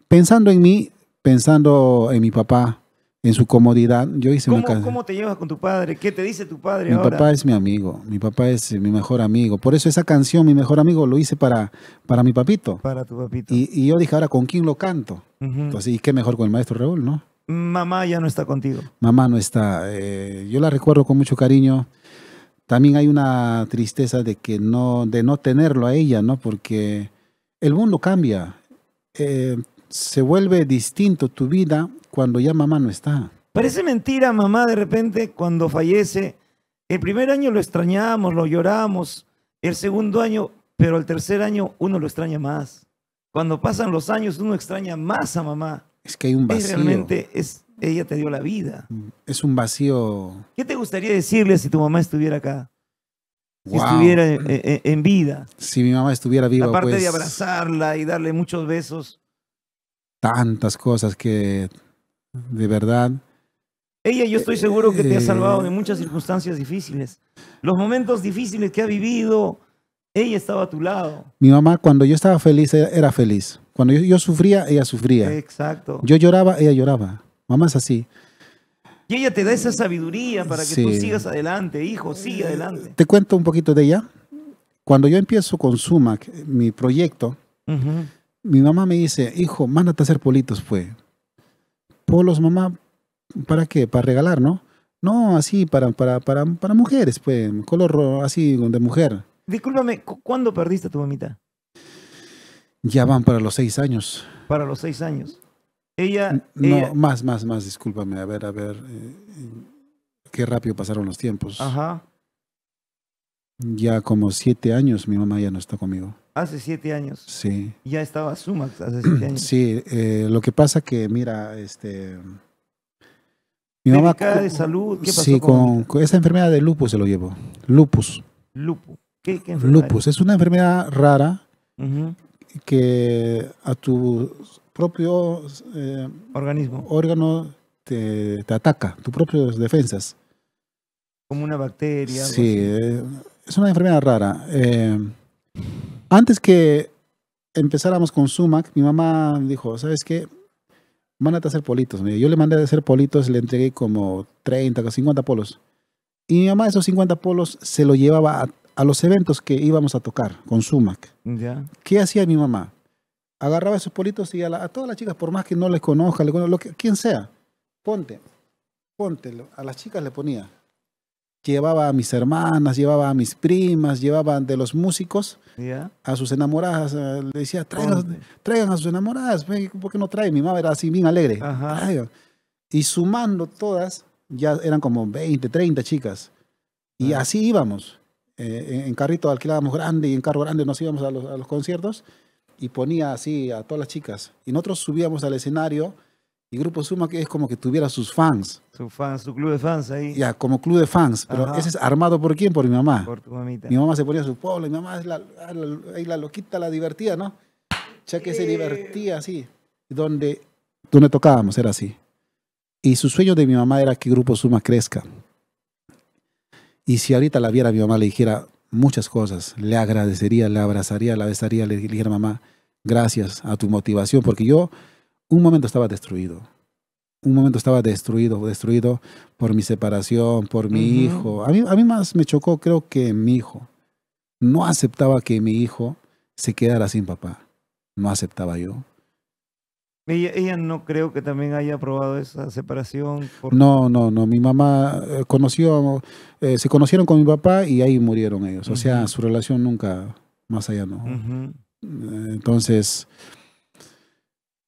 pensando en mí, pensando en mi papá, en su comodidad. Yo hice ¿Cómo, ¿Cómo te llevas con tu padre? ¿Qué te dice tu padre? Mi papá es mi amigo, mi papá es eh, mi mejor amigo. Por eso esa canción, mi mejor amigo, lo hice para, para mi papito. Para tu papito. Y, yo dije, ahora, ¿con quién lo canto? Entonces, ¿y qué mejor con el maestro Raúl, no? Mamá ya no está contigo. Mamá no está. Eh, yo la recuerdo con mucho cariño. También hay una tristeza de que no, de no tenerlo a ella, ¿no? Porque el mundo cambia. Eh, se vuelve distinto tu vida cuando ya mamá no está. Parece mentira, mamá de repente cuando fallece. El primer año lo extrañamos, lo lloramos. El segundo año, pero el tercer año uno lo extraña más. Cuando pasan los años uno extraña más a mamá. Es que hay un vacío. realmente es, ella te dio la vida. Mm, es un vacío. ¿Qué te gustaría decirle si tu mamá estuviera acá? Si estuviera eh, eh, en, vida. Si mi mamá estuviera viva. Aparte de pues. abrazarla y darle muchos besos. Tantas cosas que de verdad. Ella yo estoy seguro que te ha salvado eh, de muchas circunstancias difíciles. Los momentos difíciles que ha vivido, ella estaba a tu lado. Mi mamá cuando yo estaba feliz, era feliz. Cuando yo, sufría, ella sufría. Exacto. Yo lloraba, ella lloraba. Mamá es así. Y ella te da esa sabiduría para que tú sigas adelante, hijo, sigue adelante. Te cuento un poquito de ella. Cuando yo empiezo con Sumac, mi proyecto, mi mamá me dice, hijo, mándate a hacer politos, pues polos, mamá, ¿para qué? Para regalar, ¿no? No, así, para, para, para, para mujeres, pues, color así de mujer. Discúlpame, ¿cuándo perdiste tu mamita? Ya van para los seis años. Para los seis años. Ella. No, más, más, más, discúlpame. A ver, a ver. Eh, qué rápido pasaron los tiempos. Ajá. Ya como siete años mi mamá ya no está conmigo hace siete años. Sí. Ya estaba Sumax hace siete años. Sí, eh, lo que pasa que, mira, este... Mi mamá... de salud? sí, con, esa enfermedad de lupus se lo llevo. Lupus. Lupus. ¿Qué, enfermedad? Lupus. Es una enfermedad rara que a tu propio... Eh, Organismo. Órgano te, ataca, tus propias defensas. Como una bacteria. Sí, eh, es una enfermedad rara. Antes que empezáramos con Sumac, mi mamá dijo, ¿sabes qué? Mándate a hacer politos. Yo le mandé a hacer politos, le entregué como 30, 50 polos. Y mi mamá esos 50 polos se lo llevaba a, los eventos que íbamos a tocar con Sumac. ¿Ya? ¿Qué hacía mi mamá? Agarraba esos politos y a, todas las chicas, por más que no les conozca, lo quien sea, ponte, ponte, a las chicas le ponía llevaba a mis hermanas, llevaba a mis primas, llevaba de los músicos a sus enamoradas. Eh, le decía, traigan, a sus enamoradas, ¿por qué no traen? Mi mamá era así bien alegre. Y sumando todas, ya eran como 20, 30 chicas. Y ah. así íbamos. Eh, en carrito alquilábamos grande y en carro grande nos íbamos a los, a los conciertos y ponía así a todas las chicas. Y nosotros subíamos al escenario y Grupo Suma que es como que tuviera sus fans. Sus fans, su club de fans ahí. Ya, como club de fans. Pero ese es armado por quién? Por mi mamá. Por tu mamita. Mi mamá se ponía su pueblo. mi mamá es la, loquita, la divertida, ¿no? Ya que se divertía así. Donde, donde tocábamos era así. Y su sueño de mi mamá era que Grupo Suma crezca. Y si ahorita la viera mi mamá, le dijera muchas cosas. Le agradecería, le abrazaría, la besaría, le dijera mamá, gracias a tu motivación. Porque yo un momento estaba destruido. Un momento estaba destruido, destruido por mi separación, por mi hijo. A mí, a mí más me chocó, creo que mi hijo. No aceptaba que mi hijo se quedara sin papá. No aceptaba yo. Ella, no creo que también haya aprobado esa separación. No, no, no. Mi mamá eh, conoció, eh, se conocieron con mi papá y ahí murieron ellos. O sea, su relación nunca más allá no. Entonces,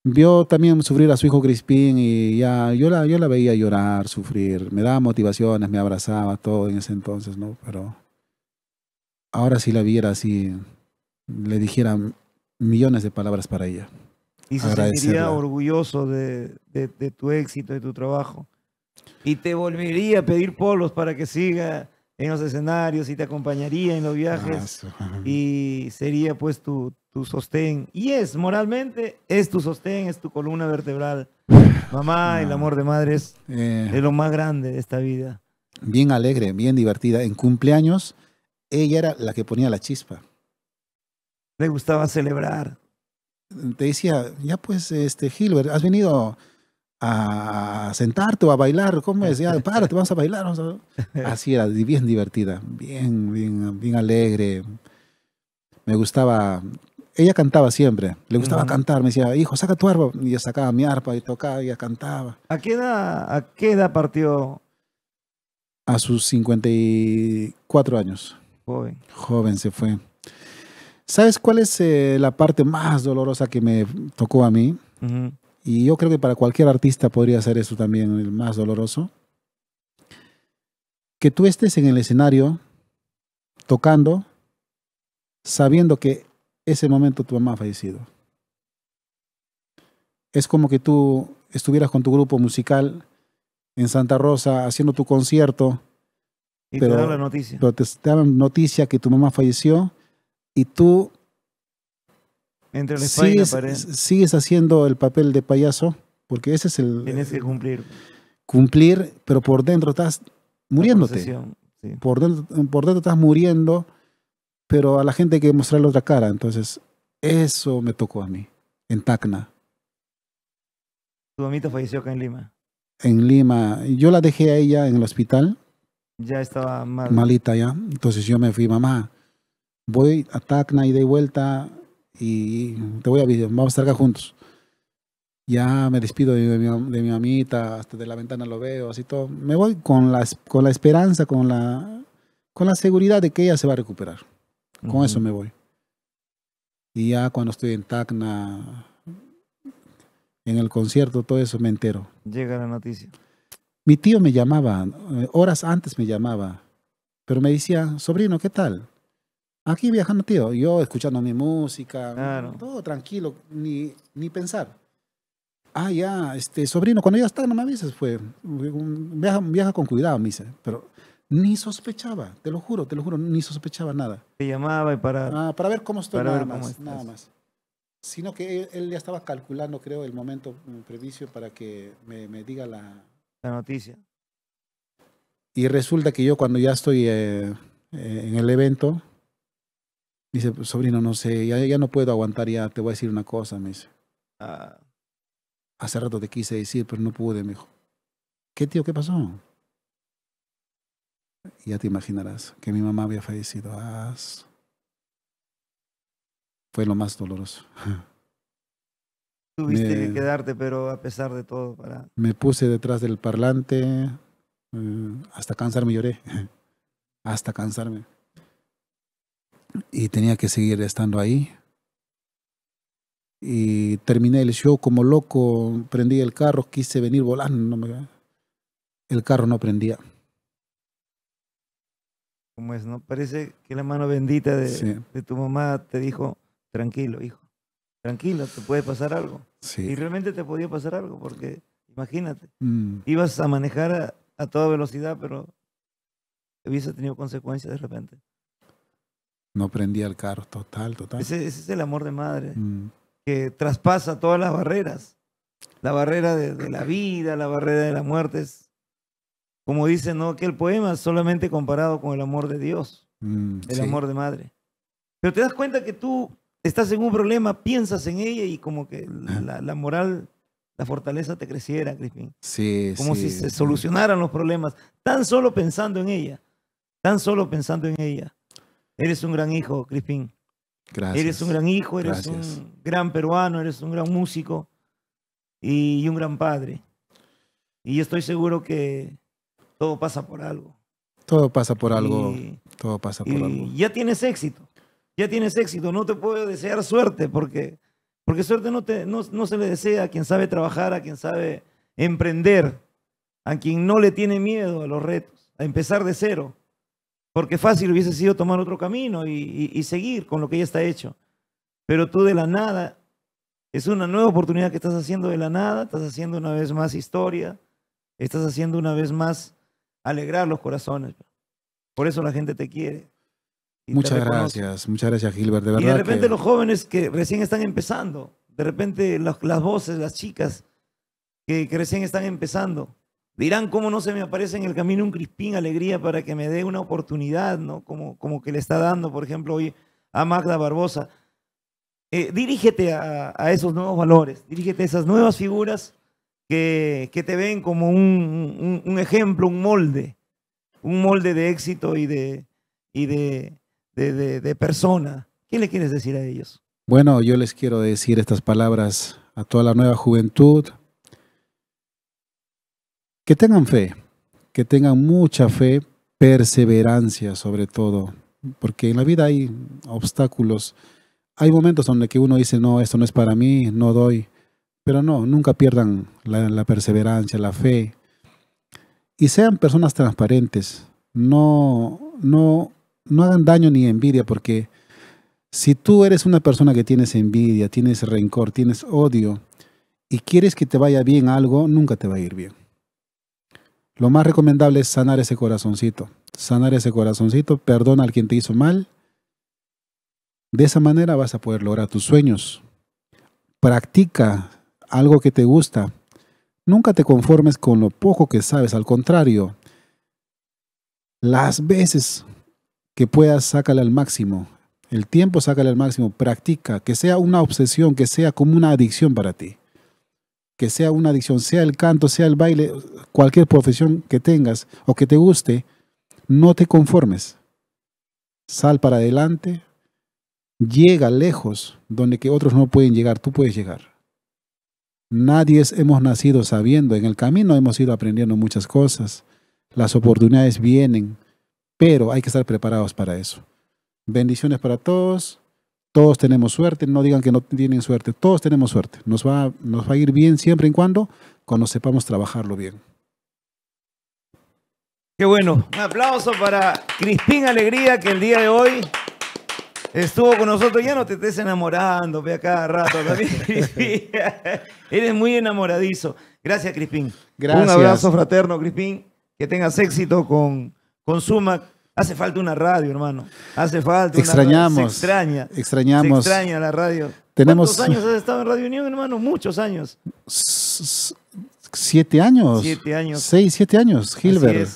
vio también sufrir a su hijo Crispín y ya yo la, yo la veía llorar, sufrir, me daba motivaciones, me abrazaba, todo en ese entonces, ¿no? Pero ahora si la viera así, le dijera millones de palabras para ella. Y se sentiría orgulloso de, de, tu éxito, de tu trabajo. Y te volvería a pedir polos para que siga en los escenarios y te acompañaría en los viajes. Ah, y sería pues tu, tu sostén. Y es, moralmente, es tu sostén, es tu columna vertebral. Mamá, el amor de madres eh. es lo más grande de esta vida. Bien alegre, bien divertida. En cumpleaños, ella era la que ponía la chispa. Le gustaba celebrar. Te decía, ya pues, este Gilbert, has venido a sentarte o a bailar. ¿Cómo es? Ya, párate, vamos a bailar. Así era, bien divertida, bien, bien, bien alegre. Me gustaba ella cantaba siempre, le gustaba cantar, me decía, hijo, saca tu arpa, y yo sacaba mi arpa y tocaba, y cantaba. ¿A qué edad, partió? A sus 54 años. Joven. Joven se fue. ¿Sabes cuál es eh, la parte más dolorosa que me tocó a mí? Y yo creo que para cualquier artista podría ser eso también el más doloroso. Que tú estés en el escenario tocando, sabiendo que ese momento tu mamá ha fallecido. Es como que tú estuvieras con tu grupo musical en Santa Rosa haciendo tu concierto. Y pero, te dan la noticia. te, dan noticia que tu mamá falleció y tú Entre sigues, sigues haciendo el papel de payaso, porque ese es el... Tienes que cumplir. Cumplir, pero por dentro estás muriéndote. Por, dentro, por dentro estás muriendo pero a la gente hay que mostrarle otra cara. Entonces, eso me tocó a mí, en Tacna. ¿Tu mamita falleció acá en Lima? En Lima. Yo la dejé a ella en el hospital. Ya estaba mal. Malita ya. Entonces yo me fui, mamá, voy a Tacna y de vuelta y te voy a avisar, vamos a estar acá juntos. Ya me despido de mi, mamita, hasta de la ventana lo veo, así todo. Me voy con la, esperanza, con la seguridad de que ella se va a recuperar. Con eso me voy. Y ya cuando estoy en Tacna, en el concierto, todo eso me entero. Llega la noticia. Mi tío me llamaba, eh, horas antes me llamaba, pero me decía, sobrino, ¿qué tal? Aquí viajando, tío, yo escuchando mi música, todo tranquilo, ni, pensar. Ah, ya, este, sobrino, cuando yo está, no me avises, fue, viaja, viaja con cuidado, me dice, pero ni sospechaba, te lo juro, te lo juro, ni sospechaba nada. Te llamaba y para... Ah, para ver cómo estoy, nada, más, nada más. Sino que él, ya estaba calculando, creo, el momento mm, predicio para que me, me diga la... La noticia. Y resulta que yo cuando ya estoy eh, eh, en el evento, dice, pues, sobrino, no sé, ya, ya, no puedo aguantar, ya te voy a decir una cosa, me dice. Ah. Hace rato te quise decir, pero no pude, me dijo. ¿Qué tío, qué pasó? ya te imaginarás que mi mamá había fallecido. fue lo más doloroso. Tuviste que quedarte, pero a pesar de todo, para... Me puse detrás del parlante, eh, hasta cansarme lloré, hasta cansarme. Y tenía que seguir estando ahí. Y terminé el show como loco, prendí el carro, quise venir volando, el carro no prendía. Parece que la mano bendita de, tu mamá te dijo, tranquilo, hijo, tranquilo, te puede pasar algo. Y realmente te podía pasar algo, porque imagínate, mm. ibas a manejar a, toda velocidad, pero hubiese tenido consecuencias de repente. No prendía el carro, total, total. Ese, es el amor de madre, mm. que traspasa todas las barreras. La barrera de, la vida, la barrera de la muerte como dice ¿no? aquel poema, solamente comparado con el amor de Dios, mm, el amor de madre. Pero te das cuenta que tú estás en un problema, piensas en ella y como que la, moral, la fortaleza te creciera, Crispin. Sí, como si se solucionaran los problemas, tan solo pensando en ella, tan solo pensando en ella. Eres un gran hijo, Crispin. Gracias. Eres un gran hijo, eres un gran peruano, eres un gran músico y un gran padre. Y estoy seguro que todo pasa por algo. Todo pasa por algo. todo pasa por Ya tienes éxito. Ya tienes éxito. No te puedo desear suerte porque, porque suerte no, te, no, se le desea a quien sabe trabajar, a quien sabe emprender, a quien no le tiene miedo a los retos, a empezar de cero. Porque fácil hubiese sido tomar otro camino y, y seguir con lo que ya está hecho. Pero tú de la nada, es una nueva oportunidad que estás haciendo de la nada, estás haciendo una vez más historia, estás haciendo una vez más alegrar los corazones. Por eso la gente te quiere. Muchas gracias, muchas gracias Gilbert, de Y de repente los jóvenes que recién están empezando, de repente las voces, las chicas que, recién están empezando, dirán cómo no se me aparece en el camino un crispín alegría para que me dé una oportunidad, ¿no? Como, como que le está dando, por ejemplo, hoy a Magda Barbosa. Eh, dirígete a, a, esos nuevos valores, dirígete a esas nuevas figuras que, te ven como un, ejemplo, un molde, un molde de éxito y de, de, persona. ¿Qué le quieres decir a ellos? Bueno, yo les quiero decir estas palabras a toda la nueva juventud. Que tengan fe, que tengan mucha fe, perseverancia sobre todo, porque en la vida hay obstáculos, hay momentos donde que uno dice, no, esto no es para mí, no doy, pero no, nunca pierdan la, perseverancia, la fe. Y sean personas transparentes. No, no, no hagan daño ni envidia, porque si tú eres una persona que tienes envidia, tienes rencor, tienes odio, y quieres que te vaya bien algo, nunca te va a ir bien. Lo más recomendable es sanar ese corazoncito. Sanar ese corazoncito, perdona al quien te hizo mal. De esa manera vas a poder lograr tus sueños. Practica algo que te gusta. Nunca te conformes con lo poco que sabes, al contrario, las veces que puedas, sácale al máximo. El tiempo, sácale al máximo. Practica, que sea una obsesión, que sea como una adicción para ti. Que sea una adicción, sea el canto, sea el baile, cualquier profesión que tengas o que te guste, no te conformes. Sal para adelante, llega lejos, donde que otros no pueden llegar, tú puedes llegar. Nadie hemos nacido sabiendo, en el camino hemos ido aprendiendo muchas cosas, las oportunidades vienen, pero hay que estar preparados para eso. Bendiciones para todos, todos tenemos suerte, no digan que no tienen suerte, todos tenemos suerte, nos va, nos va a ir bien siempre y cuando, cuando sepamos trabajarlo bien. Qué bueno, un aplauso para Cristina Alegría que el día de hoy Estuvo con nosotros, ya no te estés enamorando, ve a cada rato. Eres muy enamoradizo. Gracias, Crispín. Un abrazo fraterno, Crispín. Que tengas éxito con, con Sumac. Hace falta una radio, hermano. Hace falta una extrañamos, radio. extraña. Extrañamos. extraña la radio. Tenemos... ¿Cuántos años has estado en Radio Unión, hermano? Muchos años. siete años. Siete años. Seis, siete años, Gilbert.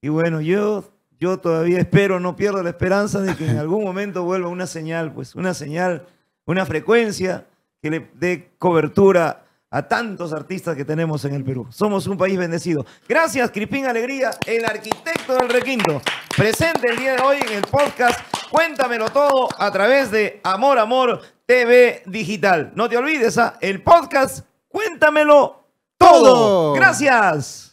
Y bueno, yo yo todavía espero, no pierdo la esperanza de que en algún momento vuelva una señal, pues una señal, una frecuencia que le dé cobertura a tantos artistas que tenemos en el Perú. Somos un país bendecido. Gracias, Crispín Alegría, el arquitecto del requinto, presente el día de hoy en el podcast Cuéntamelo Todo a través de Amor Amor TV Digital. No te olvides, ¿ah? el podcast Cuéntamelo Todo. Gracias.